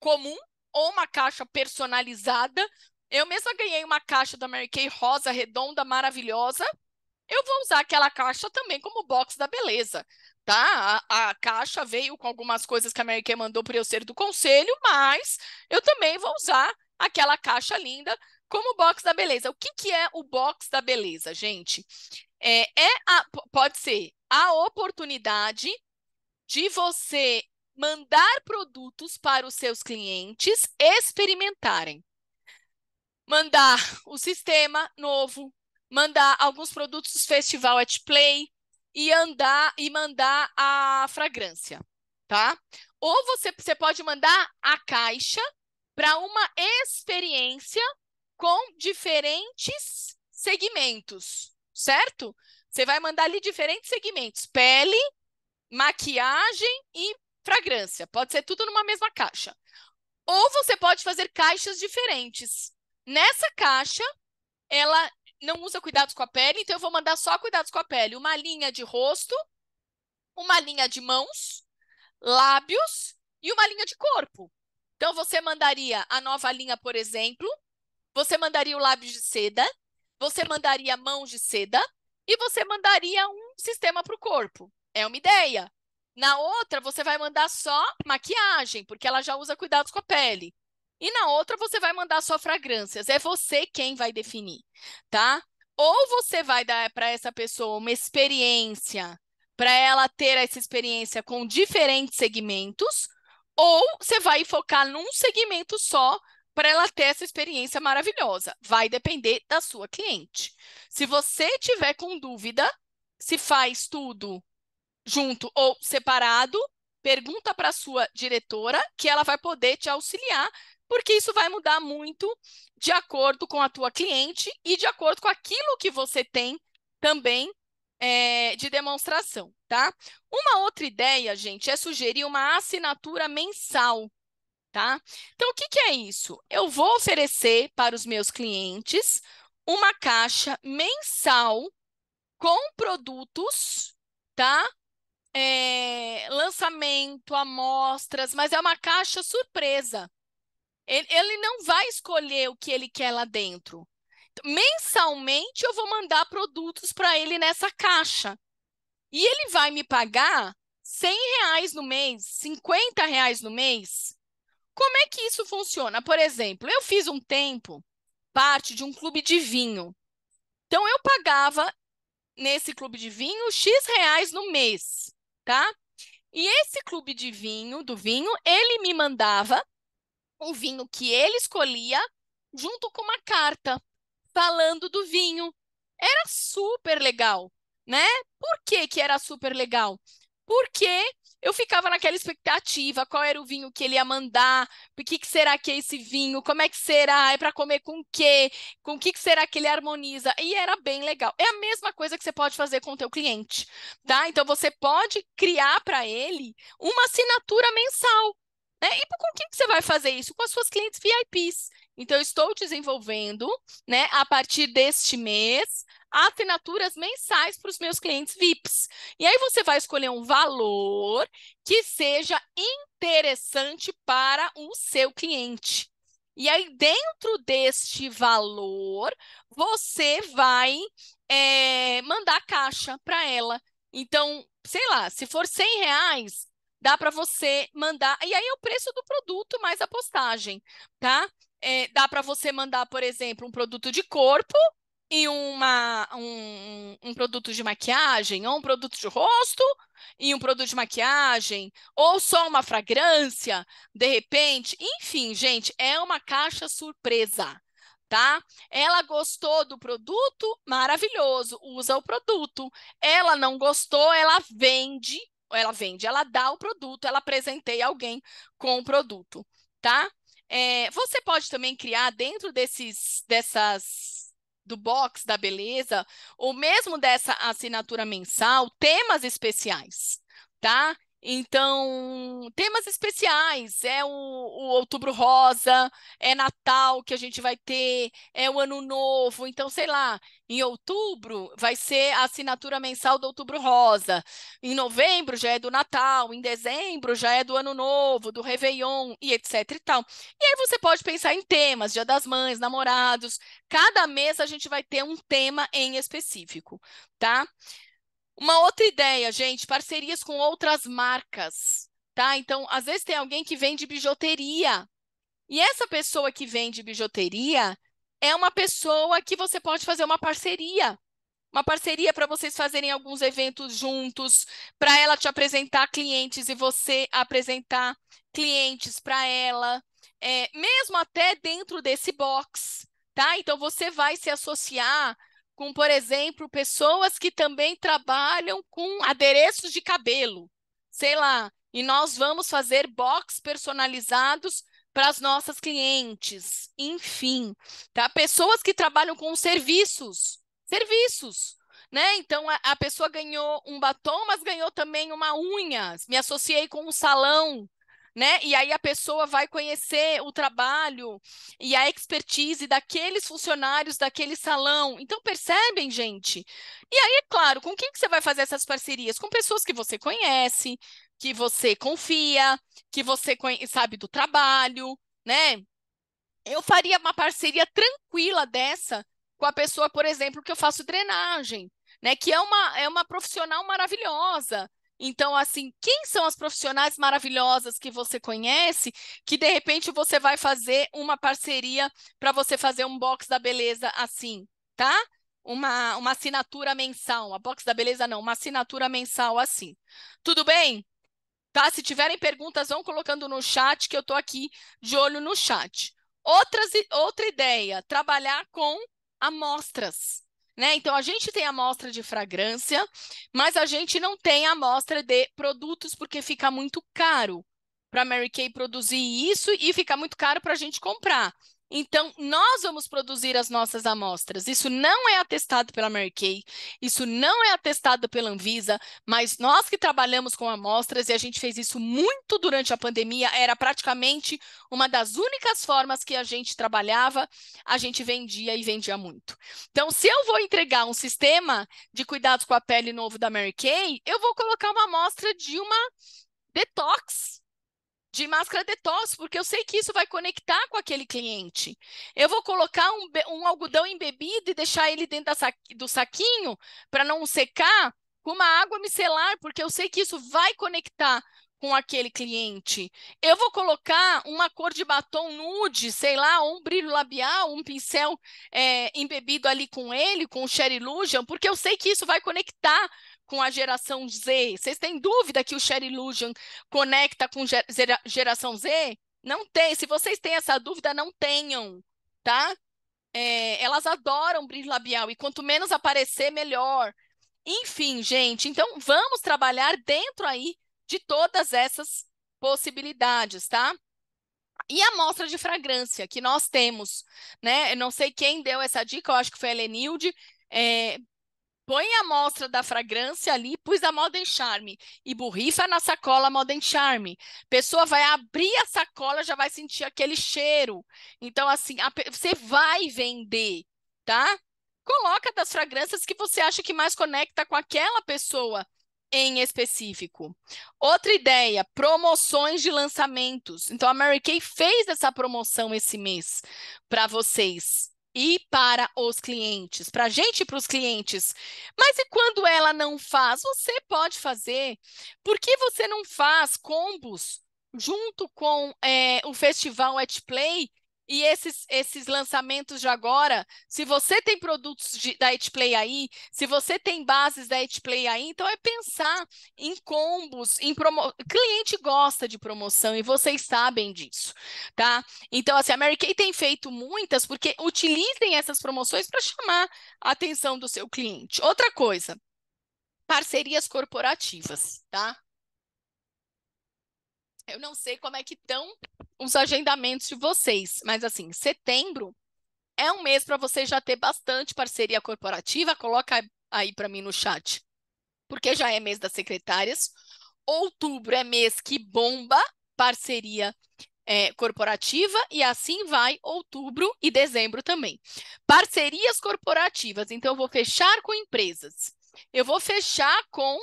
comum ou uma caixa personalizada. Eu mesma ganhei uma caixa da Mary Kay rosa redonda maravilhosa. Eu vou usar aquela caixa também como box da beleza, tá? A, a caixa veio com algumas coisas que a Mary Kay mandou para eu ser do conselho, mas eu também vou usar aquela caixa linda como box da beleza. O que, que é o box da beleza, gente? É, é a, pode ser a oportunidade de você mandar produtos para os seus clientes experimentarem. Mandar o sistema novo, mandar alguns produtos do festival at play e andar e mandar a fragrância, tá? Ou você, você pode mandar a caixa para uma experiência com diferentes segmentos, certo? Você vai mandar ali diferentes segmentos: pele, maquiagem e fragrância. Pode ser tudo numa mesma caixa. Ou você pode fazer caixas diferentes. Nessa caixa, ela não usa cuidados com a pele, então eu vou mandar só cuidados com a pele. Uma linha de rosto, uma linha de mãos, lábios e uma linha de corpo. Então, você mandaria a nova linha, por exemplo, você mandaria o lábio de seda, você mandaria mãos de seda e você mandaria um sistema para o corpo. É uma ideia. Na outra, você vai mandar só maquiagem, porque ela já usa cuidados com a pele. E na outra, você vai mandar só fragrâncias. É você quem vai definir, tá? Ou você vai dar para essa pessoa uma experiência, para ela ter essa experiência com diferentes segmentos, ou você vai focar num segmento só para ela ter essa experiência maravilhosa. Vai depender da sua cliente. Se você tiver com dúvida se faz tudo junto ou separado, pergunta para sua diretora que ela vai poder te auxiliar, porque isso vai mudar muito de acordo com a tua cliente e de acordo com aquilo que você tem também é, de demonstração, tá? Uma outra ideia, gente, é sugerir uma assinatura mensal, tá? Então, o que, que é isso? Eu vou oferecer para os meus clientes uma caixa mensal com produtos, tá? é, lançamento, amostras, mas é uma caixa surpresa. Ele, ele não vai escolher o que ele quer lá dentro. Mensalmente eu vou mandar produtos para ele nessa caixa. E ele vai me pagar 100 reais no mês, 50 reais no mês. Como é que isso funciona? Por exemplo, eu fiz um tempo parte de um clube de vinho. Então eu pagava nesse clube de vinho X reais no mês tá? E esse clube de vinho, do vinho, ele me mandava o vinho que ele escolhia junto com uma carta falando do vinho. Era super legal, né? Por que que era super legal? Porque eu ficava naquela expectativa, qual era o vinho que ele ia mandar, o que, que será que é esse vinho, como é que será, é para comer com o quê, com o que, que será que ele harmoniza, e era bem legal. É a mesma coisa que você pode fazer com o teu cliente, tá? Então, você pode criar para ele uma assinatura mensal, né? E com quem que você vai fazer isso? Com as suas clientes VIPs. Então, eu estou desenvolvendo, né, a partir deste mês, assinaturas mensais para os meus clientes VIPs. E aí você vai escolher um valor que seja interessante para o seu cliente. E aí, dentro deste valor, você vai é, mandar caixa para ela. Então, sei lá, se for 100 reais, dá para você mandar. E aí é o preço do produto mais a postagem, tá? É, dá para você mandar, por exemplo, um produto de corpo e uma, um, um produto de maquiagem, ou um produto de rosto e um produto de maquiagem, ou só uma fragrância, de repente. Enfim, gente, é uma caixa surpresa tá? Ela gostou do produto, maravilhoso, usa o produto. Ela não gostou, ela vende ela vende, ela dá o produto, ela presenteia alguém com o produto, tá? É, você pode também criar dentro desses, dessas do box da beleza, ou mesmo dessa assinatura mensal, temas especiais, tá? Então, temas especiais, é o, o, Outubro Rosa, é Natal que a gente vai ter, é o Ano Novo. Então, sei lá, em outubro vai ser a assinatura mensal do Outubro Rosa. Em novembro já é do Natal, em dezembro já é do Ano Novo, do Réveillon e etc e tal. E aí você pode pensar em temas, Dia das Mães, namorados. Cada mês a gente vai ter um tema em específico, tá? Tá? Uma outra ideia, gente, parcerias com outras marcas, tá? Então, às vezes tem alguém que vende bijuteria. E essa pessoa que vende bijuteria é uma pessoa que você pode fazer uma parceria. Uma parceria para vocês fazerem alguns eventos juntos, para ela te apresentar clientes e você apresentar clientes para ela, é, mesmo até dentro desse box, tá? Então você vai se associar com, por exemplo, pessoas que também trabalham com adereços de cabelo, sei lá, e nós vamos fazer box personalizados para as nossas clientes, enfim, tá? Pessoas que trabalham com serviços, serviços, né? Então a, a pessoa ganhou um batom, mas ganhou também uma unha. Me associei com um salão né? E aí a pessoa vai conhecer o trabalho e a expertise daqueles funcionários daquele salão. Então percebem, gente? E aí, é claro, com quem que você vai fazer essas parcerias? Com pessoas que você conhece, que você confia, que você sabe do trabalho, né? Eu faria uma parceria tranquila dessa com a pessoa, por exemplo, que eu faço drenagem, né? Que é uma, é uma profissional maravilhosa, então, assim, quem são as profissionais maravilhosas que você conhece que de repente você vai fazer uma parceria para você fazer um box da beleza assim, tá? Uma, uma assinatura mensal, a box da beleza não, uma assinatura mensal assim. Tudo bem? Tá? Se tiverem perguntas, vão colocando no chat que eu tô aqui de olho no chat. Outras, outra ideia, trabalhar com amostras. Né? Então, a gente tem amostra de fragrância, mas a gente não tem amostra de produtos, porque fica muito caro para a Mary Kay produzir isso e fica muito caro para a gente comprar. Então, nós vamos produzir as nossas amostras. Isso não é atestado pela Merkey, isso não é atestado pela Anvisa, mas nós que trabalhamos com amostras e a gente fez isso muito durante a pandemia, era praticamente uma das únicas formas que a gente trabalhava, a gente vendia e vendia muito. Então, se eu vou entregar um sistema de cuidados com a pele novo da Mary Kay, eu vou colocar uma amostra de uma detox de máscara de tosse, porque eu sei que isso vai conectar com aquele cliente. Eu vou colocar um, um algodão embebido e deixar ele dentro sa do saquinho para não secar com uma água micelar, porque eu sei que isso vai conectar com aquele cliente. Eu vou colocar uma cor de batom nude, sei lá, ou um brilho labial, um pincel é, embebido ali com ele, com o Sherry Illusion, porque eu sei que isso vai conectar com a geração Z? Vocês têm dúvida que o Share Illusion conecta com gera, geração Z? Não tem. Se vocês têm essa dúvida, não tenham, tá? É, elas adoram brilho labial e quanto menos aparecer, melhor. Enfim, gente, então vamos trabalhar dentro aí de todas essas possibilidades, tá? E a amostra de fragrância que nós temos, né? Eu não sei quem deu essa dica, eu acho que foi a Lenilde. É, Põe a amostra da fragrância ali, pus a Modern Charme e borrifa na sacola Modern Charme. Pessoa vai abrir a sacola, já vai sentir aquele cheiro. Então, assim, a, você vai vender, tá? Coloca das fragrâncias que você acha que mais conecta com aquela pessoa em específico. Outra ideia, promoções de lançamentos. Então, a Mary Kay fez essa promoção esse mês para vocês e para os clientes, para a gente e para os clientes. Mas e quando ela não faz? Você pode fazer. Por que você não faz combos junto com é, o festival At Play e esses, esses lançamentos de agora, se você tem produtos de, da Etplay aí, se você tem bases da Etplay aí, então é pensar em combos, em promo... cliente gosta de promoção e vocês sabem disso, tá? Então, assim, a Mary Kay tem feito muitas porque utilizem essas promoções para chamar a atenção do seu cliente. Outra coisa, parcerias corporativas, tá? Eu não sei como é que estão os agendamentos de vocês, mas assim, setembro é um mês para você já ter bastante parceria corporativa. Coloca aí para mim no chat, porque já é mês das secretárias. Outubro é mês que bomba parceria é, corporativa e assim vai outubro e dezembro também. Parcerias corporativas, então eu vou fechar com empresas. Eu vou fechar com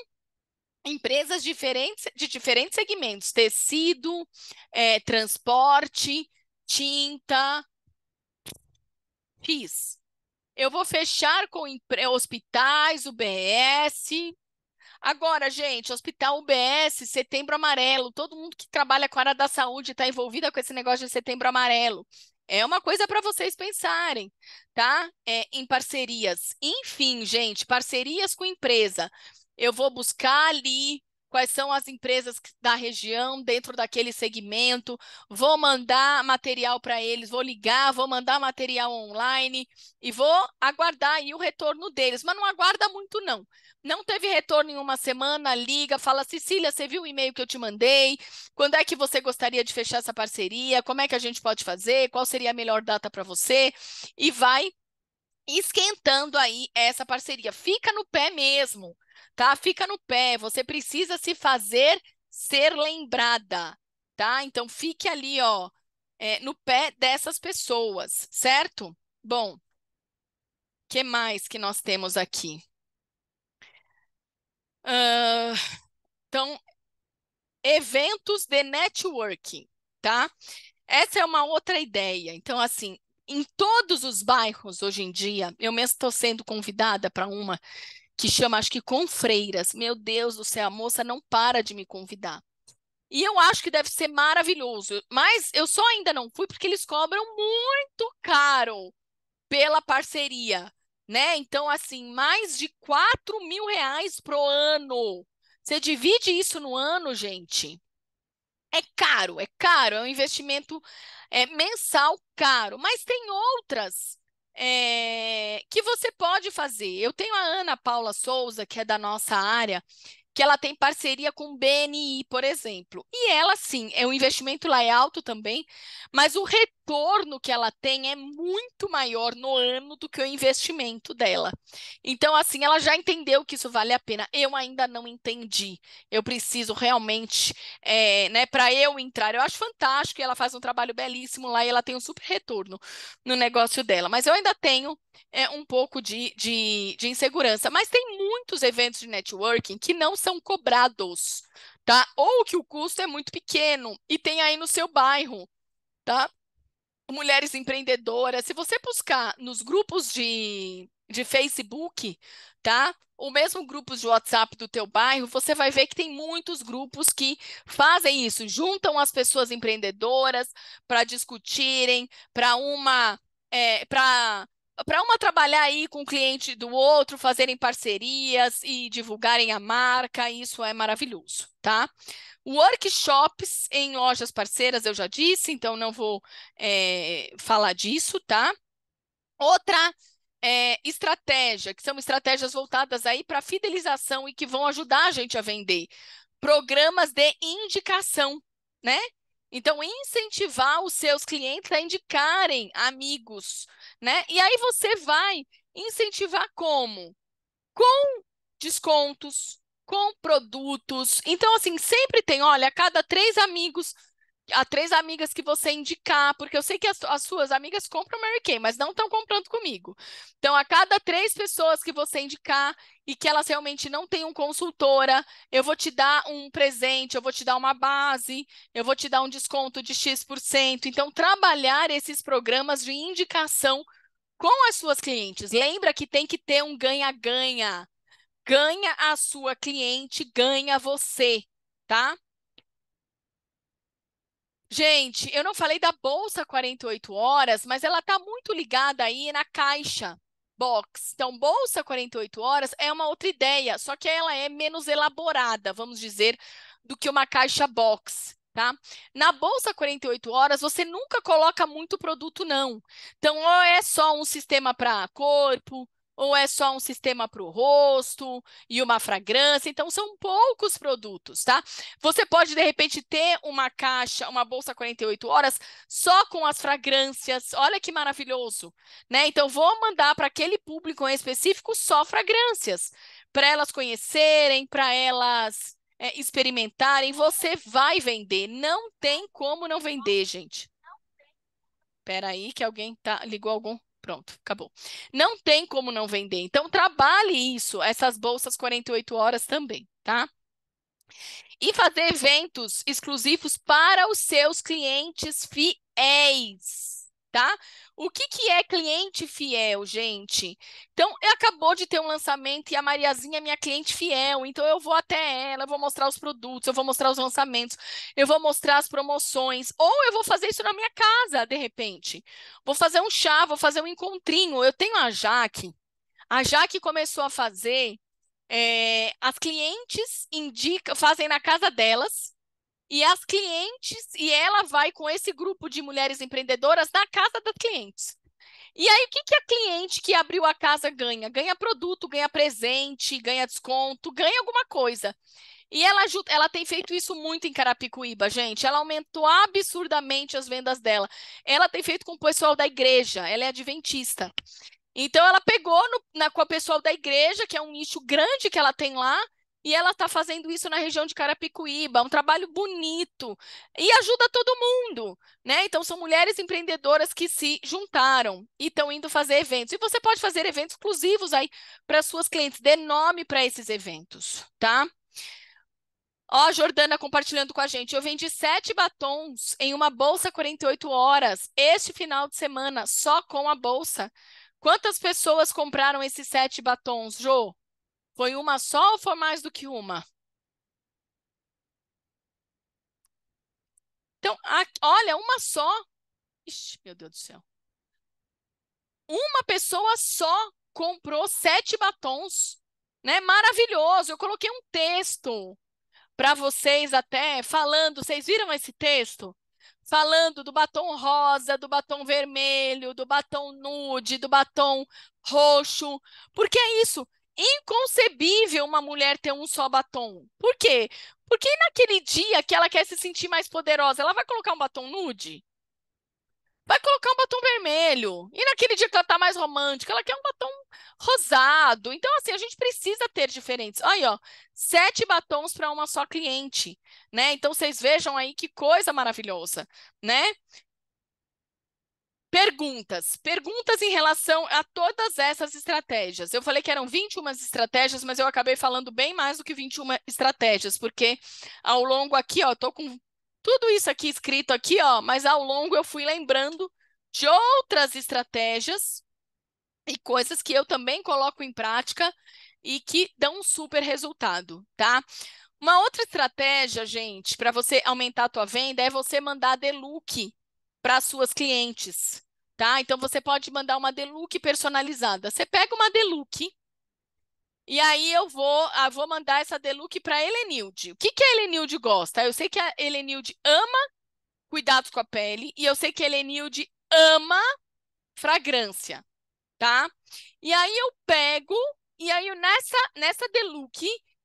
empresas diferentes, de diferentes segmentos: tecido, é, transporte, tinta, fiz Eu vou fechar com hospitais, UBS. Agora, gente, hospital UBS, setembro amarelo. Todo mundo que trabalha com a área da saúde está envolvida com esse negócio de setembro amarelo. É uma coisa para vocês pensarem, tá? É, em parcerias. Enfim, gente, parcerias com empresa eu vou buscar ali quais são as empresas da região dentro daquele segmento, vou mandar material para eles, vou ligar, vou mandar material online e vou aguardar aí o retorno deles, mas não aguarda muito não. Não teve retorno em uma semana, liga, fala Cecília, você viu o e-mail que eu te mandei? Quando é que você gostaria de fechar essa parceria? Como é que a gente pode fazer? Qual seria a melhor data para você? E vai esquentando aí essa parceria. Fica no pé mesmo, tá? Fica no pé. Você precisa se fazer ser lembrada, tá? Então fique ali, ó, é, no pé dessas pessoas, certo? Bom, que mais que nós temos aqui? Uh, então, eventos de networking, tá? Essa é uma outra ideia. Então, assim, em todos os bairros hoje em dia, eu mesmo estou sendo convidada para uma que chama, acho que Confreiras. Meu Deus do céu, a moça não para de me convidar. E eu acho que deve ser maravilhoso, mas eu só ainda não fui porque eles cobram muito caro pela parceria, né? Então, assim, mais de 4 mil reais pro ano. Você divide isso no ano, gente é caro, é caro, é um investimento é, mensal caro, mas tem outras é, que você pode fazer. Eu tenho a Ana Paula Souza, que é da nossa área, que ela tem parceria com o BNI, por exemplo. E ela, sim, é um investimento lá é alto também, mas o retorno retorno que ela tem é muito maior no ano do que o investimento dela. Então, assim, ela já entendeu que isso vale a pena. Eu ainda não entendi. Eu preciso realmente, é, né, para eu entrar. Eu acho fantástico, ela faz um trabalho belíssimo lá e ela tem um super retorno no negócio dela. Mas eu ainda tenho é, um pouco de, de, de insegurança. Mas tem muitos eventos de networking que não são cobrados tá? Ou que o custo é muito pequeno e tem aí no seu bairro, tá? mulheres empreendedoras. Se você buscar nos grupos de, de Facebook, tá? Ou mesmo grupos de WhatsApp do teu bairro, você vai ver que tem muitos grupos que fazem isso, juntam as pessoas empreendedoras para discutirem, para uma é, eh, para para uma trabalhar aí com o cliente do outro, fazerem parcerias e divulgarem a marca, isso é maravilhoso, tá? Workshops em lojas parceiras, eu já disse, então não vou é, falar disso, tá? Outra é, estratégia, que são estratégias voltadas aí para fidelização e que vão ajudar a gente a vender. Programas de indicação, né? Então, incentivar os seus clientes a indicarem amigos, né? E aí você vai incentivar como? Com descontos, com produtos. Então, assim, sempre tem, olha, a cada três amigos a três amigas que você indicar, porque eu sei que as, as suas amigas compram Mary Kay, mas não estão comprando comigo. Então, a cada três pessoas que você indicar e que elas realmente não tenham consultora, eu vou te dar um presente, eu vou te dar uma base, eu vou te dar um desconto de X%. Então, trabalhar esses programas de indicação com as suas clientes. Lembra que tem que ter um ganha-ganha. Ganha a sua cliente, ganha você, tá? Gente, eu não falei da bolsa 48 horas, mas ela está muito ligada aí na caixa box. Então, bolsa 48 horas é uma outra ideia, só que ela é menos elaborada, vamos dizer, do que uma caixa box. Tá? Na bolsa 48 horas, você nunca coloca muito produto, não. Então, ou é só um sistema para corpo, ou é só um sistema para o rosto e uma fragrância. Então, são poucos produtos, tá? Você pode, de repente, ter uma caixa, uma bolsa 48 horas só com as fragrâncias. Olha que maravilhoso, né? Então, vou mandar para aquele público em específico só fragrâncias, para elas conhecerem, para elas é, experimentarem. Você vai vender, não tem como não vender, gente. aí, que alguém tá, ligou algum Pronto, acabou. Não tem como não vender. Então, trabalhe isso, essas bolsas 48 horas também, tá? E fazer eventos exclusivos para os seus clientes fiéis tá? O que, que é cliente fiel, gente? Então, acabou de ter um lançamento e a Mariazinha é minha cliente fiel, então eu vou até ela, eu vou mostrar os produtos, eu vou mostrar os lançamentos, eu vou mostrar as promoções, ou eu vou fazer isso na minha casa, de repente. Vou fazer um chá, vou fazer um encontrinho. Eu tenho a Jaque, a Jaque começou a fazer, é, as clientes indicam, fazem na casa delas, e as clientes, e ela vai com esse grupo de mulheres empreendedoras na casa das clientes. E aí, o que, que a cliente que abriu a casa ganha? Ganha produto, ganha presente, ganha desconto, ganha alguma coisa. E ela, ajuda, ela tem feito isso muito em Carapicuíba, gente. Ela aumentou absurdamente as vendas dela. Ela tem feito com o pessoal da igreja, ela é adventista. Então, ela pegou no, na, com o pessoal da igreja, que é um nicho grande que ela tem lá, e ela está fazendo isso na região de Carapicuíba, um trabalho bonito e ajuda todo mundo, né? Então são mulheres empreendedoras que se juntaram e estão indo fazer eventos. E você pode fazer eventos exclusivos aí para suas clientes, dê nome para esses eventos, tá? Ó, Jordana compartilhando com a gente. Eu vendi sete batons em uma bolsa 48 horas este final de semana, só com a bolsa. Quantas pessoas compraram esses sete batons, Jo? Foi uma só ou foi mais do que uma? Então, olha, uma só. Ixi, meu Deus do céu. Uma pessoa só comprou sete batons. Né? Maravilhoso. Eu coloquei um texto para vocês até falando. Vocês viram esse texto? Falando do batom rosa, do batom vermelho, do batom nude, do batom roxo. Porque é isso inconcebível uma mulher ter um só batom. Por quê? Porque naquele dia que ela quer se sentir mais poderosa, ela vai colocar um batom nude? Vai colocar um batom vermelho. E naquele dia que ela tá mais romântica, ela quer um batom rosado. Então, assim, a gente precisa ter diferentes. Aí, ó, sete batons para uma só cliente, né? Então, vocês vejam aí que coisa maravilhosa, né? Perguntas. Perguntas em relação a todas essas estratégias. Eu falei que eram 21 estratégias, mas eu acabei falando bem mais do que 21 estratégias, porque ao longo aqui, ó, tô com tudo isso aqui escrito aqui, ó, mas ao longo eu fui lembrando de outras estratégias e coisas que eu também coloco em prática e que dão um super resultado, tá? Uma outra estratégia, gente, para você aumentar a tua venda é você mandar deluxe para suas clientes, tá? Então você pode mandar uma deluc personalizada. Você pega uma deluc e aí eu vou, ah, vou mandar essa deluc para Helenilde. O que que a Helenilde gosta? Eu sei que a Helenilde ama cuidados com a pele e eu sei que a Helenilde ama fragrância, tá? E aí eu pego e aí nessa nessa deluc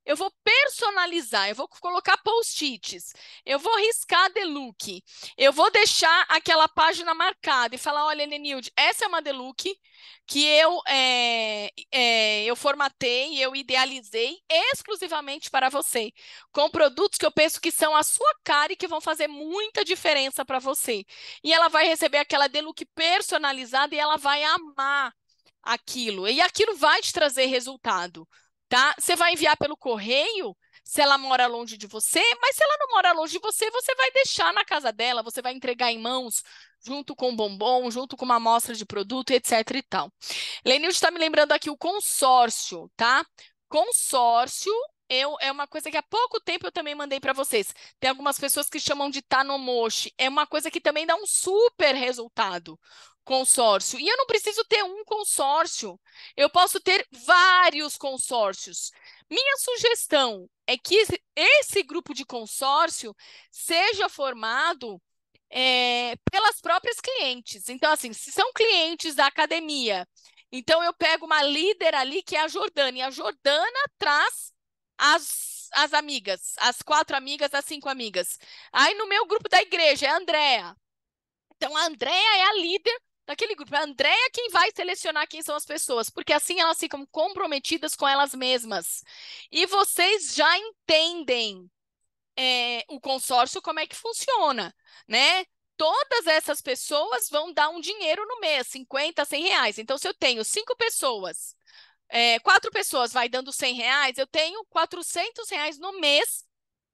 eu vou personalizar, eu vou colocar post-its, eu vou riscar deluxe, eu vou deixar aquela página marcada e falar, olha, Lenilde, essa é uma deluxe que eu, é, é, eu formatei, eu idealizei exclusivamente para você, com produtos que eu penso que são a sua cara e que vão fazer muita diferença para você. E ela vai receber aquela deluxe personalizada e ela vai amar aquilo. E aquilo vai te trazer resultado tá? Você vai enviar pelo correio se ela mora longe de você, mas se ela não mora longe de você, você vai deixar na casa dela, você vai entregar em mãos junto com um bombom, junto com uma amostra de produto, etc e tal. Lenilde está me lembrando aqui o consórcio, tá? Consórcio eu, é uma coisa que há pouco tempo eu também mandei para vocês. Tem algumas pessoas que chamam de Tanomoshi. É uma coisa que também dá um super resultado consórcio. E eu não preciso ter um consórcio, eu posso ter vários consórcios. Minha sugestão é que esse grupo de consórcio seja formado é, pelas próprias clientes. Então, assim, se são clientes da academia, então eu pego uma líder ali que é a Jordana, e a Jordana traz as, as amigas, as quatro amigas, as cinco amigas. Aí no meu grupo da igreja é a Andrea, então, a Andrea é a líder daquele grupo. A Andréia é quem vai selecionar quem são as pessoas, porque assim elas ficam comprometidas com elas mesmas. E vocês já entendem é, o consórcio como é que funciona, né? Todas essas pessoas vão dar um dinheiro no mês, 50, 100 reais. Então, se eu tenho cinco pessoas, é, quatro pessoas vai dando 100 reais, eu tenho 400 reais no mês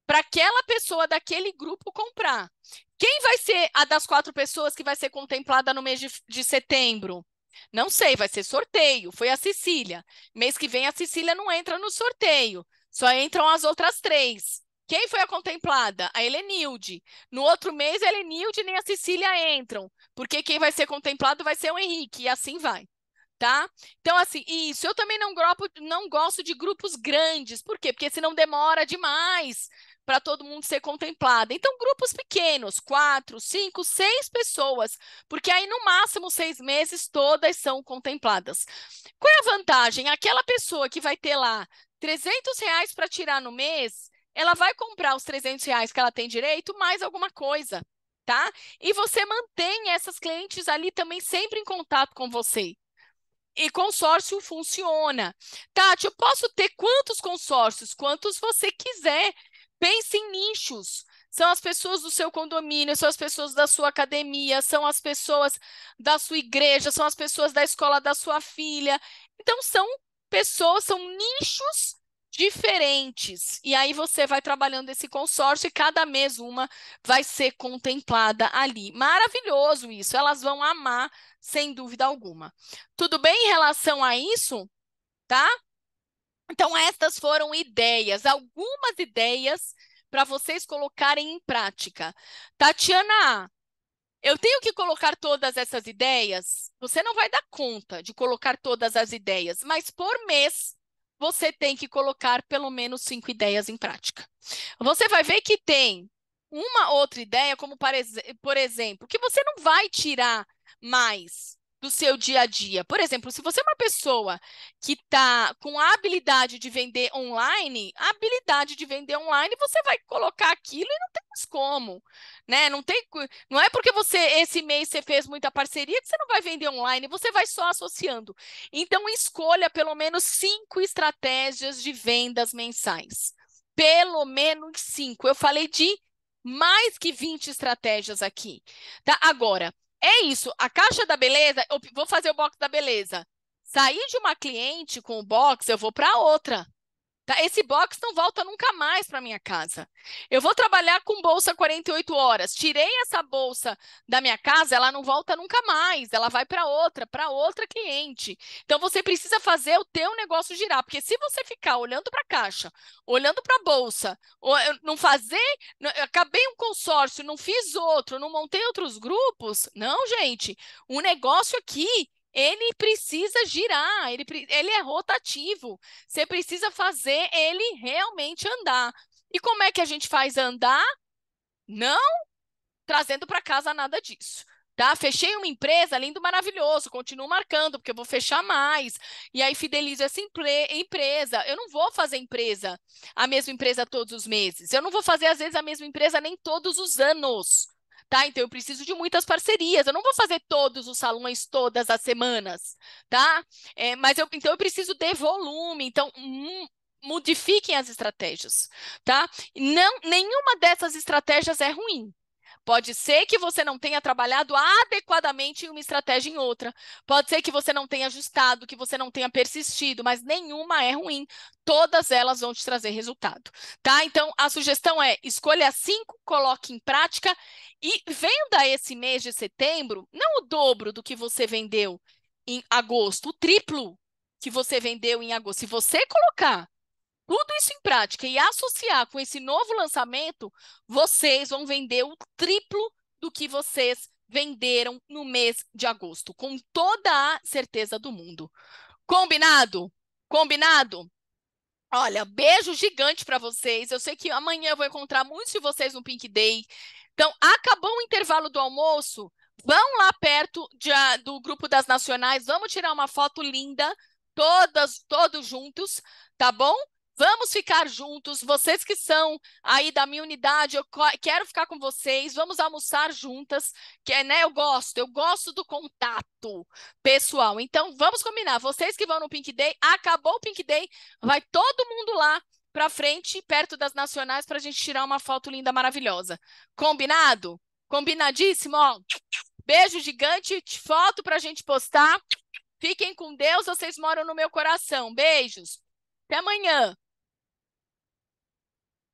para aquela pessoa daquele grupo comprar. Quem vai ser a das quatro pessoas que vai ser contemplada no mês de, de setembro? Não sei, vai ser sorteio. Foi a Cecília. Mês que vem a Cecília não entra no sorteio, só entram as outras três. Quem foi a contemplada? A Helenilde. No outro mês, a Helenilde nem a Cecília entram, porque quem vai ser contemplado vai ser o Henrique, e assim vai. Tá? Então, assim, isso. Eu também não, grupo, não gosto de grupos grandes. Por quê? Porque senão demora demais para todo mundo ser contemplado. Então, grupos pequenos, quatro, cinco, seis pessoas, porque aí no máximo seis meses todas são contempladas. Qual é a vantagem? Aquela pessoa que vai ter lá 300 reais para tirar no mês, ela vai comprar os 300 reais que ela tem direito, mais alguma coisa. Tá? E você mantém essas clientes ali também sempre em contato com você. E consórcio funciona. Tati, eu posso ter quantos consórcios? Quantos você quiser. Pense em nichos. São as pessoas do seu condomínio, são as pessoas da sua academia, são as pessoas da sua igreja, são as pessoas da escola da sua filha. Então, são pessoas, são nichos diferentes. E aí você vai trabalhando esse consórcio e cada mês uma vai ser contemplada ali. Maravilhoso isso. Elas vão amar, sem dúvida alguma. Tudo bem em relação a isso? Tá? Então, estas foram ideias, algumas ideias para vocês colocarem em prática. Tatiana, eu tenho que colocar todas essas ideias? Você não vai dar conta de colocar todas as ideias, mas por mês você tem que colocar pelo menos cinco ideias em prática. Você vai ver que tem uma outra ideia, como por exemplo, que você não vai tirar mais do seu dia a dia. Por exemplo, se você é uma pessoa que está com a habilidade de vender online, a habilidade de vender online, você vai colocar aquilo e não tem mais como, né? Não tem, não é porque você esse mês você fez muita parceria que você não vai vender online, você vai só associando. Então escolha pelo menos cinco estratégias de vendas mensais. Pelo menos cinco. Eu falei de mais que 20 estratégias aqui, tá? Agora, é isso. A caixa da beleza, eu vou fazer o box da beleza. Sair de uma cliente com o box, eu vou para outra. Tá? Esse box não volta nunca mais para minha casa. Eu vou trabalhar com bolsa 48 horas. Tirei essa bolsa da minha casa, ela não volta nunca mais. Ela vai para outra, para outra cliente. Então você precisa fazer o teu negócio girar, porque se você ficar olhando para a caixa, olhando para a bolsa, não fazer, acabei um consórcio, não fiz outro, não montei outros grupos, não, gente. O negócio aqui ele precisa girar, ele, ele é rotativo. Você precisa fazer ele realmente andar. E como é que a gente faz andar? Não trazendo para casa nada disso. Tá? Fechei uma empresa, lindo, maravilhoso, continuo marcando, porque eu vou fechar mais. E aí fidelizo essa empresa. Eu não vou fazer empresa, a mesma empresa todos os meses. Eu não vou fazer, às vezes, a mesma empresa nem todos os anos tá? Então eu preciso de muitas parcerias. Eu não vou fazer todos os salões todas as semanas, tá? É, mas eu, então eu preciso de volume. Então, hum, modifiquem as estratégias, tá? Não, nenhuma dessas estratégias é ruim. Pode ser que você não tenha trabalhado adequadamente em uma estratégia em outra. Pode ser que você não tenha ajustado, que você não tenha persistido, mas nenhuma é ruim. Todas elas vão te trazer resultado, tá? Então, a sugestão é escolha cinco, coloque em prática e venda esse mês de setembro não o dobro do que você vendeu em agosto, o triplo que você vendeu em agosto. Se você colocar tudo isso em prática e associar com esse novo lançamento, vocês vão vender o triplo do que vocês venderam no mês de agosto, com toda a certeza do mundo. Combinado? Combinado? Olha, beijo gigante para vocês. Eu sei que amanhã eu vou encontrar muitos de vocês no Pink Day. Então, acabou o intervalo do almoço, vão lá perto de, ah, do grupo das nacionais, vamos tirar uma foto linda, todas, todos juntos, tá bom? Vamos ficar juntos, vocês que são aí da minha unidade, eu quero ficar com vocês, vamos almoçar juntas, que é, né, eu gosto, eu gosto do contato pessoal. Então vamos combinar, vocês que vão no Pink Day, acabou o Pink Day, vai todo mundo lá para frente, perto das nacionais para a gente tirar uma foto linda maravilhosa. Combinado? Combinadíssimo, ó. Beijo gigante, foto para a gente postar. Fiquem com Deus, vocês moram no meu coração. Beijos. Até amanhã.